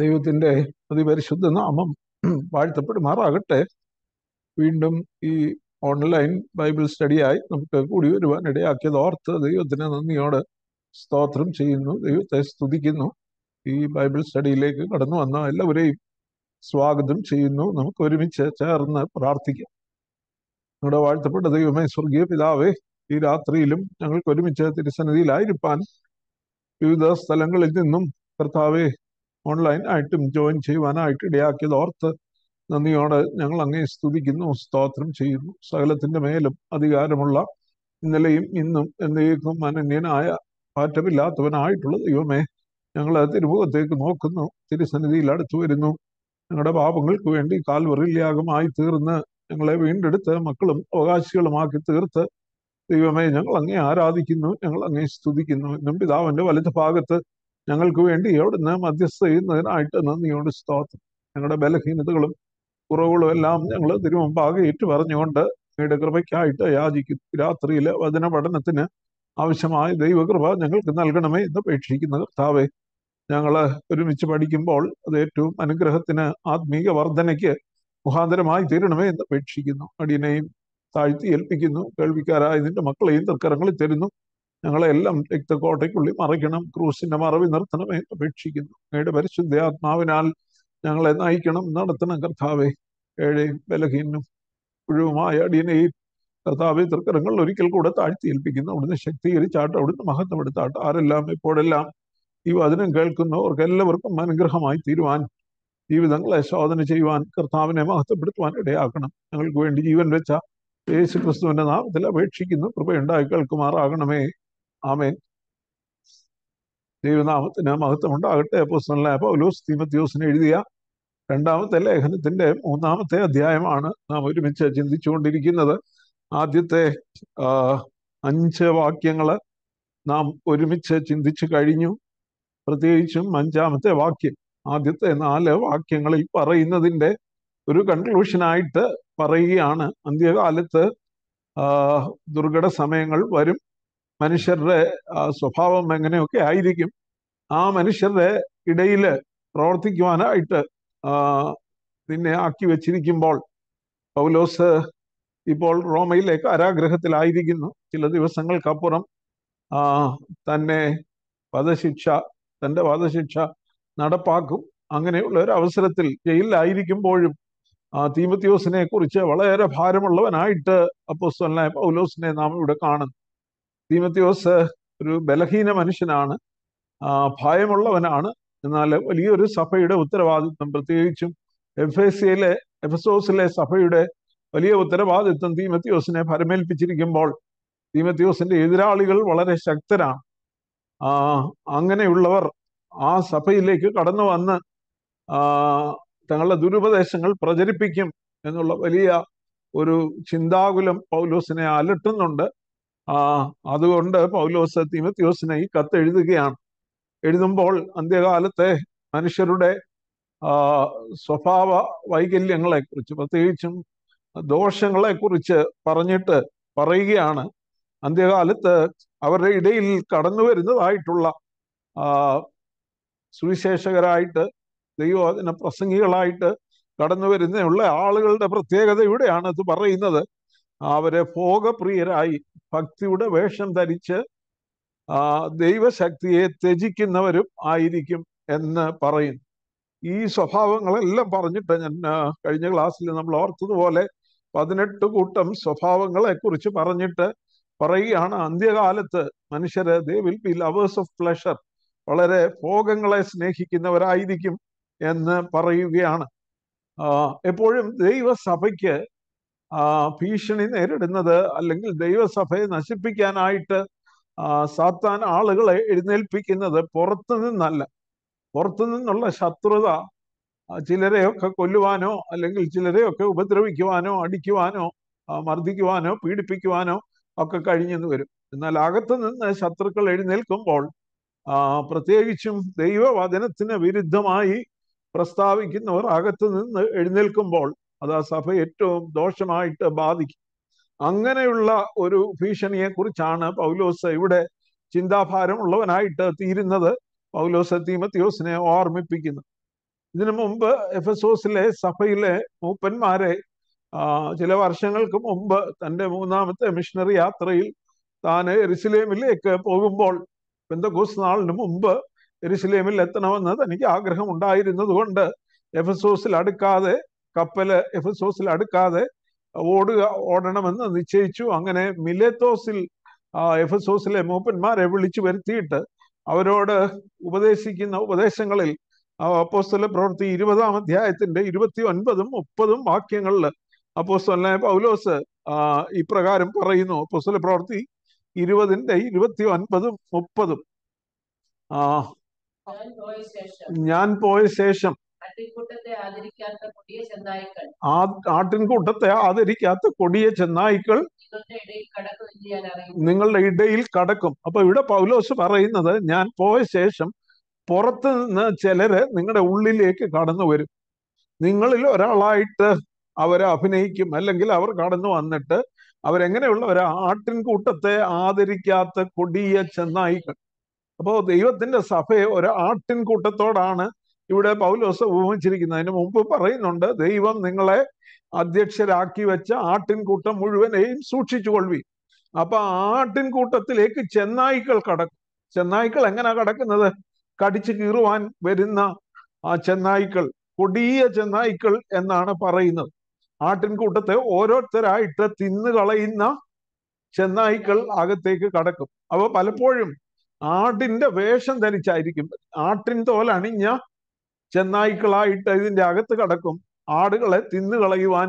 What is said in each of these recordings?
ദൈവത്തിൻ്റെ അതിപരിശുദ്ധ നാമം വാഴ്ത്തപ്പെടുമാറാകട്ടെ വീണ്ടും ഈ ഓൺലൈൻ ബൈബിൾ സ്റ്റഡിയായി നമുക്ക് കൂടി വരുവാൻ ഇടയാക്കിയത് ഓർത്ത് ദൈവത്തിന് നന്ദിയോട് സ്തോത്രം ചെയ്യുന്നു ദൈവത്തെ സ്തുതിക്കുന്നു ഈ ബൈബിൾ സ്റ്റഡിയിലേക്ക് കടന്നു വന്ന എല്ലാവരെയും സ്വാഗതം ചെയ്യുന്നു നമുക്ക് ഒരുമിച്ച് ചേർന്ന് പ്രാർത്ഥിക്കാം നമ്മുടെ വാഴ്ത്തപ്പെട്ട ദൈവമേ സ്വർഗീയ പിതാവേ ഈ രാത്രിയിലും ഞങ്ങൾക്ക് ഒരുമിച്ച് തിരുസന്നിധിയിലായിരിക്കാൻ വിവിധ സ്ഥലങ്ങളിൽ നിന്നും കർത്താവെ ഓൺലൈൻ ആയിട്ടും ജോയിൻ ചെയ്യുവാനായിട്ട് ഇടയാക്കിയത് ഓർത്ത് നന്ദിയോട് ഞങ്ങൾ അങ്ങേ സ്തുതിക്കുന്നു സ്തോത്രം ചെയ്യുന്നു സകലത്തിന്റെ മേലും അധികാരമുള്ള ഇന്നലെയും ഇന്നും എന്നേക്കും അനന്യനായ മാറ്റമില്ലാത്തവനായിട്ടുള്ള ദൈവമേ ഞങ്ങൾ തിരുമുഖത്തേക്ക് നോക്കുന്നു തിരുസന്നിധിയിൽ അടുത്തു വരുന്നു ഞങ്ങളുടെ പാപങ്ങൾക്ക് വേണ്ടി കാൽവറില്യാഗമായി തീർന്ന് ഞങ്ങളെ വീണ്ടെടുത്ത് മക്കളും അവകാശികളുമാക്കി തീർത്ത് ദൈവമേ ഞങ്ങൾ അങ്ങേ ആരാധിക്കുന്നു ഞങ്ങൾ അങ്ങേ സ്തുതിക്കുന്നു എന്നും പിതാവിൻ്റെ വലത് ഭാഗത്ത് ഞങ്ങൾക്ക് വേണ്ടി എവിടുന്ന് മധ്യസ്ഥ ചെയ്യുന്നതിനായിട്ട് നന്ദിയോട് സ്തോത്രം ഞങ്ങളുടെ ബലഹീനതകളും കുറവുകളും എല്ലാം ഞങ്ങൾ തിരുമുമ്പാകെ ഏറ്റു പറഞ്ഞുകൊണ്ട് നിങ്ങളുടെ കൃപയ്ക്കായിട്ട് യാചിക്കും രാത്രിയിലെ വചന പഠനത്തിന് ആവശ്യമായ ദൈവകൃപ ഞങ്ങൾക്ക് നൽകണമേ എന്ന് അപേക്ഷിക്കുന്ന കർത്താവെ ഞങ്ങൾ ഒരുമിച്ച് പഠിക്കുമ്പോൾ അത് ഏറ്റവും അനുഗ്രഹത്തിന് ആത്മീക വർധനയ്ക്ക് മുഖാന്തരമായി തീരണമേ എന്ന് അപേക്ഷിക്കുന്നു അടിയനെയും താഴ്ത്തി ഏൽപ്പിക്കുന്നു കേൾവിക്കാരായ നിന്റെ മക്കളെയും തൃക്കരങ്ങളിൽ തരുന്നു ഞങ്ങളെല്ലാം രക്തക്കോട്ടയ്ക്കുള്ളിൽ മറിക്കണം ക്രൂസിന്റെ മറവി നിർത്തണമേ അപേക്ഷിക്കുന്നു അങ്ങയുടെ പരിശുദ്ധ ആത്മാവിനാൽ ഞങ്ങളെ നയിക്കണം നടത്തണം കർത്താവെ ഏഴയും ബലഹീനും പുഴുവുമായ അടിയനെയും കർത്താവെ തൃക്കരങ്ങൾ ഒരിക്കൽ കൂടെ താഴ്ത്തി ഏൽപ്പിക്കുന്നു അവിടുന്ന് ശക്തീകരിച്ചാട്ട് അവിടുന്ന് മഹത്വപ്പെടുത്താട്ട് ആരെല്ലാം ഇപ്പോഴെല്ലാം ഈ വചനം കേൾക്കുന്നവർക്ക് എല്ലാവർക്കും അനുഗ്രഹമായി തീരുവാൻ ജീവിതങ്ങളെ ശോധന ചെയ്യുവാൻ കർത്താവിനെ മഹത്വപ്പെടുത്തുവാൻ ഇടയാക്കണം ഞങ്ങൾക്ക് വേണ്ടി ജീവൻ വെച്ച യേശു ക്രിസ്തുവിന്റെ നാമത്തിൽ അപേക്ഷിക്കുന്നു കൃപയുണ്ടായി കേൾക്കുമാറാകണമേ ആമേൻ ദൈവനാമത്തിന് മഹത്വം ഉണ്ടാകട്ടെ പുസ്തകനായ പൗലൂസ് തീമത്യോസിന് എഴുതിയ രണ്ടാമത്തെ ലേഖനത്തിന്റെ മൂന്നാമത്തെ അധ്യായമാണ് നാം ഒരുമിച്ച് ചിന്തിച്ചുകൊണ്ടിരിക്കുന്നത് ആദ്യത്തെ അഞ്ച് വാക്യങ്ങൾ നാം ഒരുമിച്ച് ചിന്തിച്ചു കഴിഞ്ഞു പ്രത്യേകിച്ചും അഞ്ചാമത്തെ വാക്യം ആദ്യത്തെ നാല് വാക്യങ്ങളിൽ പറയുന്നതിൻ്റെ ഒരു കൺക്ലൂഷനായിട്ട് പറയുകയാണ് അന്ത്യകാലത്ത് ദുർഘട സമയങ്ങൾ വരും മനുഷ്യരുടെ സ്വഭാവം എങ്ങനെയൊക്കെ ആയിരിക്കും ആ മനുഷ്യരുടെ ഇടയിൽ പ്രവർത്തിക്കുവാനായിട്ട് പിന്നെ ആക്കി വെച്ചിരിക്കുമ്പോൾ പൗലോസ് ഇപ്പോൾ റോമയിലെ കാരാഗ്രഹത്തിലായിരിക്കുന്നു ചില ദിവസങ്ങൾക്കപ്പുറം തന്നെ വധശിക്ഷ തൻ്റെ വധശിക്ഷ നടപ്പാക്കും അങ്ങനെയുള്ള ഒരു അവസരത്തിൽ ജയിലിലായിരിക്കുമ്പോഴും തീമത്യോസിനെ കുറിച്ച് വളരെ ഭാരമുള്ളവനായിട്ട് അപ്പോസ്തലനായ പൗലോസിനെ നാം ഇവിടെ കാണുന്നു തീമത്യോസ് ഒരു ബലഹീന മനുഷ്യനാണ് ഭയമുള്ളവനാണ് എന്നാൽ വലിയൊരു സഭയുടെ ഉത്തരവാദിത്വം പ്രത്യേകിച്ചും എഫ് എസ് സിയിലെ എഫസോസിലെ സഭയുടെ വലിയ ഉത്തരവാദിത്വം തീമത്യോസിനെ പരമേൽപ്പിച്ചിരിക്കുമ്പോൾ തീമത്യോസിന്റെ എതിരാളികൾ വളരെ ശക്തരാണ് ആ അങ്ങനെയുള്ളവർ ആ സഭയിലേക്ക് കടന്നു വന്ന് തങ്ങളുടെ ദുരുപദേശങ്ങൾ പ്രചരിപ്പിക്കും എന്നുള്ള വലിയ ഒരു ചിന്താകുലം പൗലോസിനെ അലട്ടുന്നുണ്ട് ആ അതുകൊണ്ട് പൗലോസ് തിമത്യോസിനെ ഈ കത്ത് എഴുതുകയാണ് എഴുതുമ്പോൾ അന്ത്യകാലത്തെ മനുഷ്യരുടെ സ്വഭാവ വൈകല്യങ്ങളെക്കുറിച്ച് പ്രത്യേകിച്ചും ദോഷങ്ങളെക്കുറിച്ച് പറഞ്ഞിട്ട് പറയുകയാണ് അന്ത്യകാലത്ത് അവരുടെ ഇടയിൽ കടന്നു വരുന്നതായിട്ടുള്ള സുവിശേഷകരായിട്ട് ദൈവവചന പ്രസംഗികളായിട്ട് കടന്നു വരുന്ന ഉള്ള ആളുകളുടെ പ്രത്യേകത ഇവിടെയാണ് അത് പറയുന്നത് അവരെ ഭോഗപ്രിയരായി ഭക്തിയുടെ വേഷം ധരിച്ച് ദൈവശക്തിയെ ത്യജിക്കുന്നവരും ആയിരിക്കും എന്ന് പറയുന്നു ഈ സ്വഭാവങ്ങളെല്ലാം പറഞ്ഞിട്ട് ഞാൻ കഴിഞ്ഞ ക്ലാസ്സിൽ നമ്മൾ ഓർത്തതുപോലെ പതിനെട്ട് കൂട്ടം സ്വഭാവങ്ങളെ കുറിച്ച് പറഞ്ഞിട്ട് പറയുകയാണ് അന്ത്യകാലത്ത് മനുഷ്യര് they will be lovers of pleasure വളരെ ഭോഗങ്ങളെ സ്നേഹിക്കുന്നവരായിരിക്കും എന്ന് പറയുകയാണ് എപ്പോഴും ദൈവസഭയ്ക്ക് ഭീഷണി നേരിടുന്നത് അല്ലെങ്കിൽ ദൈവസഭയെ നശിപ്പിക്കാനായിട്ട് സാത്താൻ ആളുകളെ എഴുന്നേൽപ്പിക്കുന്നത് പുറത്തു നിന്നല്ല പുറത്തു നിന്നുള്ള ശത്രുത ചിലരെയൊക്കെ കൊല്ലുവാനോ അല്ലെങ്കിൽ ചിലരെയൊക്കെ ഉപദ്രവിക്കുവാനോ അടിക്കുവാനോ മർദ്ദിക്കുവാനോ പീഡിപ്പിക്കുവാനോ ഒക്കെ കഴിഞ്ഞെന്ന് വരും എന്നാൽ അകത്തു നിന്ന് ശത്രുക്കൾ എഴുന്നേൽക്കുമ്പോൾ പ്രത്യേകിച്ചും ദൈവവചനത്തിന് വിരുദ്ധമായി പ്രസ്താവിക്കുന്നവർ അകത്തു നിന്ന് എഴുന്നേൽക്കുമ്പോൾ അത് ആ സഭ ഏറ്റവും ദോഷമായിട്ട് ബാധിക്കും അങ്ങനെയുള്ള ഒരു ഭീഷണിയെ കുറിച്ചാണ് പൗലോസ് ഇവിടെ ചിന്താഭാരമുള്ളവനായിട്ട് തീരുന്നത് പൗലോസ് തീമത്തിയോസിനെ ഓർമ്മിപ്പിക്കുന്നു ഇതിനു മുമ്പ് എഫസോസിലെ സഭയിലെ മൂപ്പന്മാരെ ചില വർഷങ്ങൾക്ക് മുമ്പ് തൻ്റെ മൂന്നാമത്തെ മിഷണറി യാത്രയിൽ താൻ എരുസലേമിലേക്ക് പോകുമ്പോൾ പെന്തക്കോസ് നാളിന് മുമ്പ് എരുസലേമിൽ എത്തണമെന്ന് തനിക്ക് ആഗ്രഹം ഉണ്ടായിരുന്നതുകൊണ്ട് കൊണ്ട് എഫസോസിൽ അടുക്കാതെ കപ്പൽ എഫസോസിൽ അടുക്കാതെ ഓടുക ഓടണമെന്ന് നിശ്ചയിച്ചു അങ്ങനെ മിലേത്തോസിൽ എഫസോസിലെ മൂപ്പന്മാരെ വിളിച്ചു വരുത്തിയിട്ട് അവരോട് ഉപദേശിക്കുന്ന ഉപദേശങ്ങളിൽ അപ്പോസ്തല പ്രവൃത്തി ഇരുപതാം അധ്യായത്തിന്റെ ഇരുപത്തി ഒൻപതും മുപ്പതും വാക്യങ്ങളിൽ അപ്പോസ്തലനെ പൗലോസ് ഇപ്രകാരം പറയുന്നു അപ്പോസ്തല പ്രവൃത്തി ഇരുപതിന്റെ ഇരുപത്തി ഒൻപതും മുപ്പതും ഞാൻ പോയ ശേഷം ആട്ടിൻകൂട്ടത്തെ ആദരിക്കാത്ത കൊടിയ ചെന്നായ്ക്കൾ നിങ്ങളുടെ ഇടയിൽ കടക്കും അപ്പൊ ഇവിടെ പൗലോസ് പറയുന്നത് ഞാൻ പോയ ശേഷം പുറത്ത് നിന്ന് ചിലര് നിങ്ങളുടെ ഉള്ളിലേക്ക് കടന്നു വരും നിങ്ങളിൽ ഒരാളായിട്ട് അവരെ അഭിനയിക്കും അല്ലെങ്കിൽ അവർ കടന്നു വന്നിട്ട് അവരെങ്ങനെയുള്ള ഒരു ആട്ടിൻകൂട്ടത്തെ ആദരിക്കാത്ത കൊടിയ ചെന്നായികൾ അപ്പോൾ ദൈവത്തിന്റെ സഭയെ ഒരു ആട്ടിൻകൂട്ടത്തോടാണ് ഇവിടെ പൗലോസ് ഉപമിച്ചിരിക്കുന്നതിന് മുമ്പ് പറയുന്നുണ്ട് ദൈവം നിങ്ങളെ അധ്യക്ഷരാക്കി വെച്ച ആട്ടിൻകൂട്ടം മുഴുവനെയും സൂക്ഷിച്ചു കൊള്ളി അപ്പൊ ആട്ടിൻകൂട്ടത്തിലേക്ക് ചെന്നായ്ക്കൾ കടക്കും ചെന്നായ്ക്കൾ എങ്ങനെ കടക്കുന്നത് കടിച്ചു കീറുവാൻ വരുന്ന ആ ചെന്നായ്ക്കൾ കൊടിയ ചെന്നായ്ക്കൾ എന്നാണ് പറയുന്നത് ആട്ടിൻകൂട്ടത്തെ ഓരോരുത്തരായിട്ട് തിന്നുകളയുന്ന ചെന്നായ്ക്കൾ അകത്തേക്ക് കടക്കും അപ്പൊ പലപ്പോഴും ആടിന്റെ വേഷം ധരിച്ചായിരിക്കും ആട്ടിൻ തോൽ അണിഞ്ഞ ചെന്നായ്ക്കളായിട്ട് ഇതിന്റെ അകത്ത് കടക്കും ആടുകളെ തിന്നുകളയുവാൻ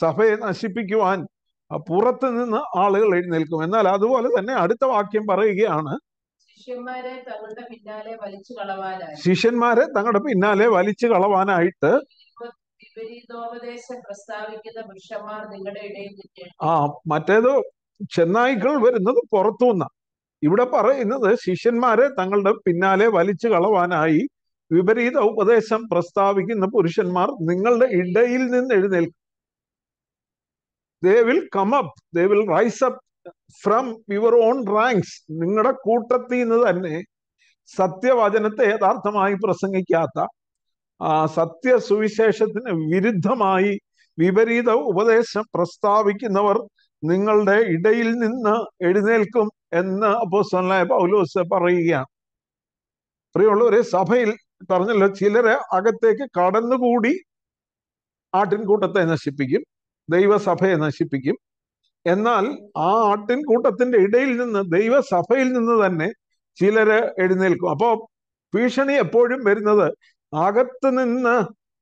സഭയെ നശിപ്പിക്കുവാൻ പുറത്ത് നിന്ന് ആളുകൾ എഴുന്നേൽക്കും എന്നാൽ അതുപോലെ തന്നെ അടുത്ത വാക്യം പറയുകയാണ് ശിഷ്യന്മാരെ തങ്ങളുടെ പിന്നാലെ വലിച്ചു കളവാനായിട്ട് ആ മറ്റേത് ചെന്നായ്ക്കൾ വരുന്നത് പുറത്തുനിന്ന ഇവിടെ പറയുന്നത് ശിഷ്യന്മാരെ തങ്ങളുടെ പിന്നാലെ വലിച്ചു കളവാനായി വിപരീത ഉപദേശം പ്രസ്താവിക്കുന്ന പുരുഷന്മാർ നിങ്ങളുടെ ഇടയിൽ നിന്ന് എഴുന്നേൽക്കും they will come up they will rise up from your own ranks നിങ്ങളുടെ കൂട്ടത്തിൽ നിന്ന് തന്നെ സത്യവചനത്തെ യഥാർത്ഥമായി പ്രസംഗിക്കാത്ത സത്യ സുവിശേഷത്തിന് വിരുദ്ധമായി വിപരീത ഉപദേശം പ്രസ്താവിക്കുന്നവർ നിങ്ങളുടെ ഇടയിൽ നിന്ന് എഴുന്നേൽക്കും എന്ന് അപ്പോസ്തലനായ പൗലോസ് പറയുകയാണ് പ്രിയമുള്ളവരെ സഭയിൽ പറഞ്ഞല്ലോ ചിലരെ അകത്തേക്ക് കടന്നുകൂടി ആട്ടിൻകൂട്ടത്തെ നശിപ്പിക്കും ദൈവസഭയെ നശിപ്പിക്കും എന്നാൽ ആ ആട്ടിൻകൂട്ടത്തിന്റെ ഇടയിൽ നിന്ന് ദൈവസഭയിൽ നിന്ന് തന്നെ ചിലര് എഴുന്നേൽക്കും അപ്പോ ഭീഷണി എപ്പോഴും വരുന്നത് അകത്ത് നിന്ന്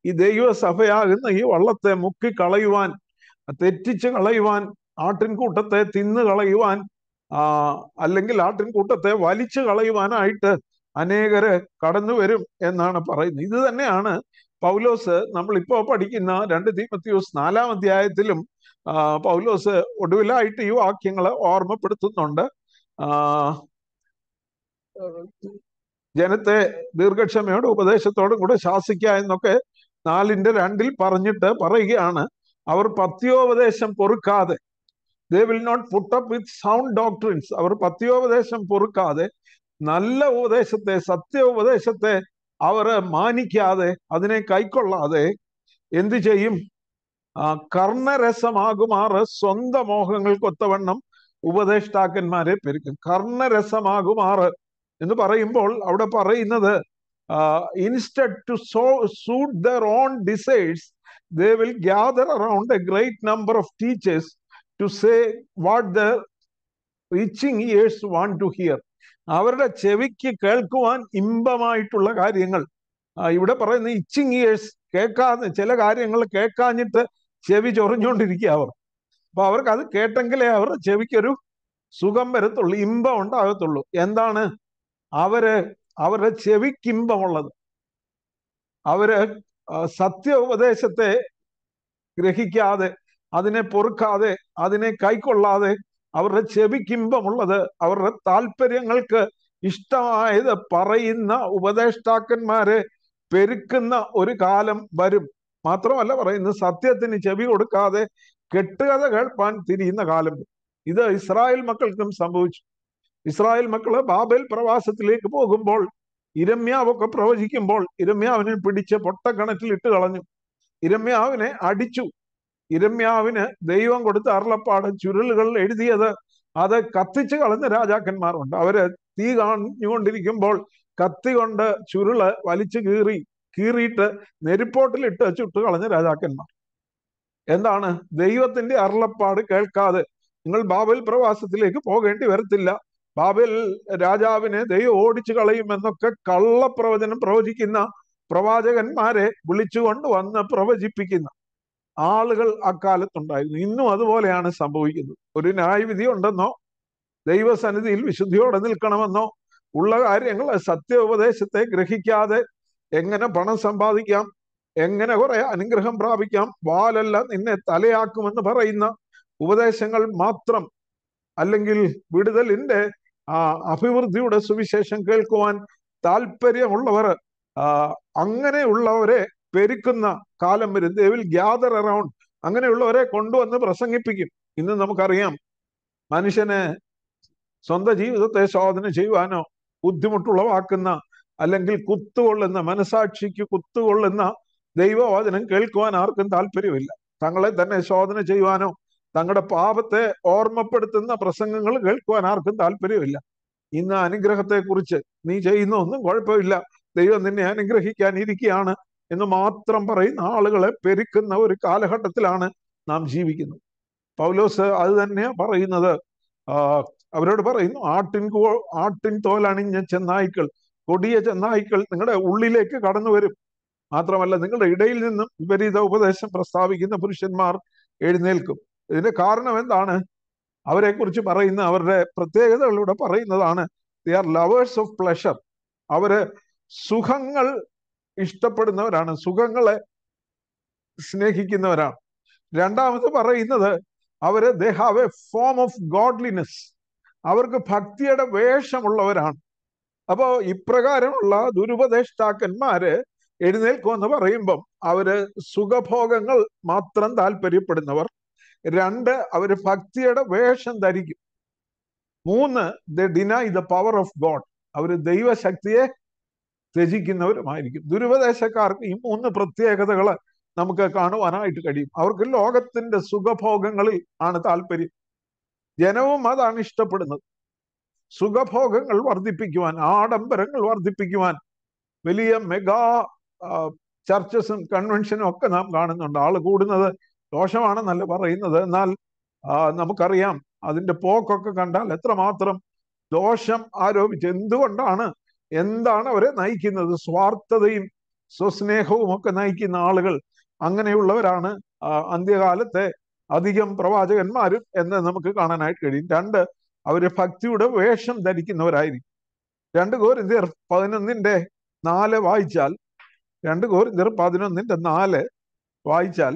ഈ ദൈവസഭയാകുന്ന ഈ വള്ളത്തെ മുക്കി കളയുവാൻ തെറ്റിച്ച് കളയുവാൻ ആട്ടിൻകൂട്ടത്തെ തിന്നു കളയുവാൻ അല്ലെങ്കിൽ ആട്ടിൻകൂട്ടത്തെ വലിച്ചു കളയുവാനായിട്ട് അനേകര് കടന്നു വരും എന്നാണ് പറയുന്നത് ഇത് തന്നെയാണ് പൗലോസ് നമ്മൾ ഇപ്പോൾ പഠിക്കുന്ന രണ്ട് തീമത്യോസ് നാലാം അധ്യായത്തിലും പൗലോസ് ഒടുവിലായിട്ട് ഈ വാക്യങ്ങൾ ഓർമ്മപ്പെടുത്തുന്നുണ്ട് ജനത്തെ ദീർഘക്ഷമയോടെ ഉപദേശത്തോടും കൂടെ ശാസിക്കുക എന്നൊക്കെ നാലിന്റെ രണ്ടിൽ പറഞ്ഞിട്ട് പറയുകയാണ് അവർ പത്യോപദേശം പൊറുക്കാതെ they will not put up with sound doctrines അവർ പത്യോപദേശം പൊറുക്കാതെ നല്ല ഉപദേശത്തെ സത്യ ഉപദേശത്തെ അവർ മാനിക്കാതെ അതിനെ കൈക്കൊള്ളാതെ എന്ത് ചെയ്യും കർണരസമാകുമാർ സ്വന്തം മോഹങ്ങൾക്കൊത്തവണ്ണം ഉപദേഷ്ടാക്കന്മാരെ പെരുക്കും കർണരസമാകുമാർ എന്ന് പറയുമ്പോൾ അവിടെ പറയുന്നത് instead to so suit their own desires they will gather around a great number of teachers to say what the റീച്ചിങ് ഇയേഴ്സ് വാണ്ട് ടു ഹിയർ അവരുടെ ചെവിക്ക് കേൾക്കുവാൻ ഇമ്പമായിട്ടുള്ള കാര്യങ്ങൾ ഇവിടെ പറയുന്ന ഇച്ചിങ് ഇയേഴ്സ് കേൾക്കാതെ ചില കാര്യങ്ങൾ കേൾക്കാഞ്ഞിട്ട് ചെവി ചൊറിഞ്ഞുകൊണ്ടിരിക്കുക അവർ അപ്പൊ അവർക്ക് അത് കേട്ടെങ്കിലേ അവരുടെ ചെവിക്കൊരു സുഖം വരത്തുള്ളൂ ഇമ്പം ഉണ്ടാകത്തുള്ളൂ എന്താണ് അവര് അവരുടെ ചെവിക്കിമ്പമുള്ളത് അവര് സത്യ ഉപദേശത്തെ ഗ്രഹിക്കാതെ അതിനെ പൊറുക്കാതെ അതിനെ കൈക്കൊള്ളാതെ അവരുടെ ചെവിക്കിമ്പമുള്ളത് അവരുടെ താല്പര്യങ്ങൾക്ക് ഇഷ്ടമായത് പറയുന്ന ഉപദേഷ്ടാക്കന്മാരെ പെരുക്കുന്ന ഒരു കാലം വരും മാത്രമല്ല പറയുന്നത് സത്യത്തിന് ചെവി കൊടുക്കാതെ കെട്ടുകഥ കേൾപ്പാൻ തിരിയുന്ന കാലം ഇത് ഇസ്രായേൽ മക്കൾക്കും സംഭവിച്ചു ഇസ്രായേൽ മക്കള് ബാബേൽ പ്രവാസത്തിലേക്ക് പോകുമ്പോൾ ഇരമ്യാവൊക്കെ പ്രവചിക്കുമ്പോൾ ഇരമ്യാവിനെ പിടിച്ച് പൊട്ടക്കണറ്റിൽ ഇട്ട് കളഞ്ഞു ഇരമ്യാവിനെ അടിച്ചു ഇരമ്യാവിന് ദൈവം കൊടുത്ത അരുളപ്പാട് ചുരുളുകൾ എഴുതിയത് അത് കത്തിച്ചു കളഞ്ഞ രാജാക്കന്മാരുണ്ട് അവര് തീ കാണിഞ്ഞുകൊണ്ടിരിക്കുമ്പോൾ കത്തി കൊണ്ട് ചുരുള് വലിച്ചു കീറി കീറിയിട്ട് നെരുപ്പോട്ടിലിട്ട് ചുട്ട് കളഞ്ഞ രാജാക്കന്മാർ എന്താണ് ദൈവത്തിന്റെ അരുളപ്പാട് കേൾക്കാതെ നിങ്ങൾ ബാബൽ പ്രവാസത്തിലേക്ക് പോകേണ്ടി വരത്തില്ല ബാബൽ രാജാവിനെ ദൈവം ഓടിച്ചു കളയുമെന്നൊക്കെ കള്ളപ്രവചനം പ്രവചിക്കുന്ന പ്രവാചകന്മാരെ വിളിച്ചുകൊണ്ട് വന്ന് പ്രവചിപ്പിക്കുന്ന ആളുകൾ അക്കാലത്തുണ്ടായിരുന്നു ഇന്നും അതുപോലെയാണ് സംഭവിക്കുന്നത് ഒരു ന്യായവിധി ഉണ്ടെന്നോ ദൈവസന്നിധിയിൽ വിശുദ്ധിയോടെ നിൽക്കണമെന്നോ ഉള്ള കാര്യങ്ങൾ സത്യ ഉപദേശത്തെ ഗ്രഹിക്കാതെ എങ്ങനെ പണം സമ്പാദിക്കാം എങ്ങനെ കുറെ അനുഗ്രഹം പ്രാപിക്കാം വാലല്ല നിന്നെ തലയാക്കുമെന്ന് പറയുന്ന ഉപദേശങ്ങൾ മാത്രം അല്ലെങ്കിൽ വിടുതലിന്റെ ആ അഭിവൃദ്ധിയുടെ സുവിശേഷം കേൾക്കുവാൻ താല്പര്യമുള്ളവർ അങ്ങനെയുള്ളവരെ പെരുക്കുന്ന കാലം വരും ദേവിൽ ഗ്യാദർ അറൌണ്ട് അങ്ങനെയുള്ളവരെ കൊണ്ടുവന്ന് പ്രസംഗിപ്പിക്കും ഇന്ന് നമുക്കറിയാം മനുഷ്യനെ സ്വന്തം ജീവിതത്തെ ശോധന ചെയ്യുവാനോ ബുദ്ധിമുട്ടുളവാക്കുന്ന അല്ലെങ്കിൽ കുത്തുകൊള്ളുന്ന മനസാക്ഷിക്ക് കുത്തുകൊള്ളുന്ന ദൈവവചനം കേൾക്കുവാൻ ആർക്കും താല്പര്യമില്ല തങ്ങളെ തന്നെ ശോധന ചെയ്യുവാനോ തങ്ങളുടെ പാപത്തെ ഓർമ്മപ്പെടുത്തുന്ന പ്രസംഗങ്ങൾ കേൾക്കുവാൻ ആർക്കും താല്പര്യമില്ല ഇന്ന് അനുഗ്രഹത്തെക്കുറിച്ച് നീ ചെയ്യുന്ന ഒന്നും കുഴപ്പമില്ല ദൈവം നിന്നെ അനുഗ്രഹിക്കാൻ ഇരിക്കുകയാണ് എന്ന് മാത്രം പറയുന്ന ആളുകളെ പെരുക്കുന്ന ഒരു കാലഘട്ടത്തിലാണ് നാം ജീവിക്കുന്നത് പൗലോസ് അത് തന്നെയാണ് പറയുന്നത് അവരോട് പറയുന്നു ആട്ടിൻ കോ ആട്ടിൻ തോലണിഞ്ഞ ചെന്നായ്ക്കൾ കൊടിയ ചെന്നായ്ക്കൾ നിങ്ങളുടെ ഉള്ളിലേക്ക് കടന്നു വരും മാത്രമല്ല നിങ്ങളുടെ ഇടയിൽ നിന്നും വിപരീത ഉപദേശം പ്രസ്താവിക്കുന്ന പുരുഷന്മാർ എഴുന്നേൽക്കും ഇതിന്റെ കാരണം എന്താണ് അവരെ കുറിച്ച് പറയുന്ന അവരുടെ പ്രത്യേകതകളിലൂടെ പറയുന്നതാണ് they are lovers of pleasure അവര് സുഖങ്ങൾ ഇഷ്ടപ്പെടുന്നവരാണ് സുഖങ്ങളെ സ്നേഹിക്കുന്നവരാണ് രണ്ടാമത് പറയുന്നത് അവര് they have a form of godliness അവർക്ക് ഭക്തിയുടെ വേഷമുള്ളവരാണ് അപ്പോ ഇപ്രകാരമുള്ള ദുരുപദേഷ്ടാക്കന്മാര് എഴുന്നേൽക്കുമെന്ന് പറയുമ്പം അവര് സുഖഭോഗങ്ങൾ മാത്രം താല്പര്യപ്പെടുന്നവർ രണ്ട് അവര് ഭക്തിയുടെ വേഷം ധരിക്കും മൂന്ന് they deny the power of God അവര് ദൈവശക്തിയെ ത്യജിക്കുന്നവരുമായിരിക്കും ദുരുപദേശക്കാർക്ക് ഈ മൂന്ന് പ്രത്യേകതകൾ നമുക്ക് കാണുവാനായിട്ട് കഴിയും അവർക്ക് ലോകത്തിന്റെ സുഖഭോഗങ്ങളിൽ ആണ് താല്പര്യം ജനവും അതാണ് ഇഷ്ടപ്പെടുന്നത് സുഖഭോഗങ്ങൾ വർദ്ധിപ്പിക്കുവാൻ ആഡംബരങ്ങൾ വർദ്ധിപ്പിക്കുവാൻ വലിയ മെഗാ ചർച്ചസും കൺവെൻഷനും ഒക്കെ നാം കാണുന്നുണ്ട് ആള് കൂടുന്നത് ദോഷമാണെന്നല്ല പറയുന്നത് എന്നാൽ നമുക്കറിയാം അതിന്റെ പോക്കൊക്കെ കണ്ടാൽ എത്രമാത്രം ദോഷം ആരോപിച്ച് എന്തുകൊണ്ടാണ് എന്താണ് അവരെ നയിക്കുന്നത് സ്വാർത്ഥതയും സ്വസ്നേഹവും ഒക്കെ നയിക്കുന്ന ആളുകൾ അങ്ങനെയുള്ളവരാണ് അന്ത്യകാലത്തെ അധികം പ്രവാചകന്മാരും എന്ന് നമുക്ക് കാണാനായിട്ട് കഴിയും രണ്ട് അവര് ഭക്തിയുടെ വേഷം ധരിക്കുന്നവരായിരിക്കും രണ്ട് കോരിന്തിയർ പതിനൊന്നിന്റെ നാല് വായിച്ചാൽ രണ്ട് കോരിന്തിയർ പതിനൊന്നിന്റെ നാല് വായിച്ചാൽ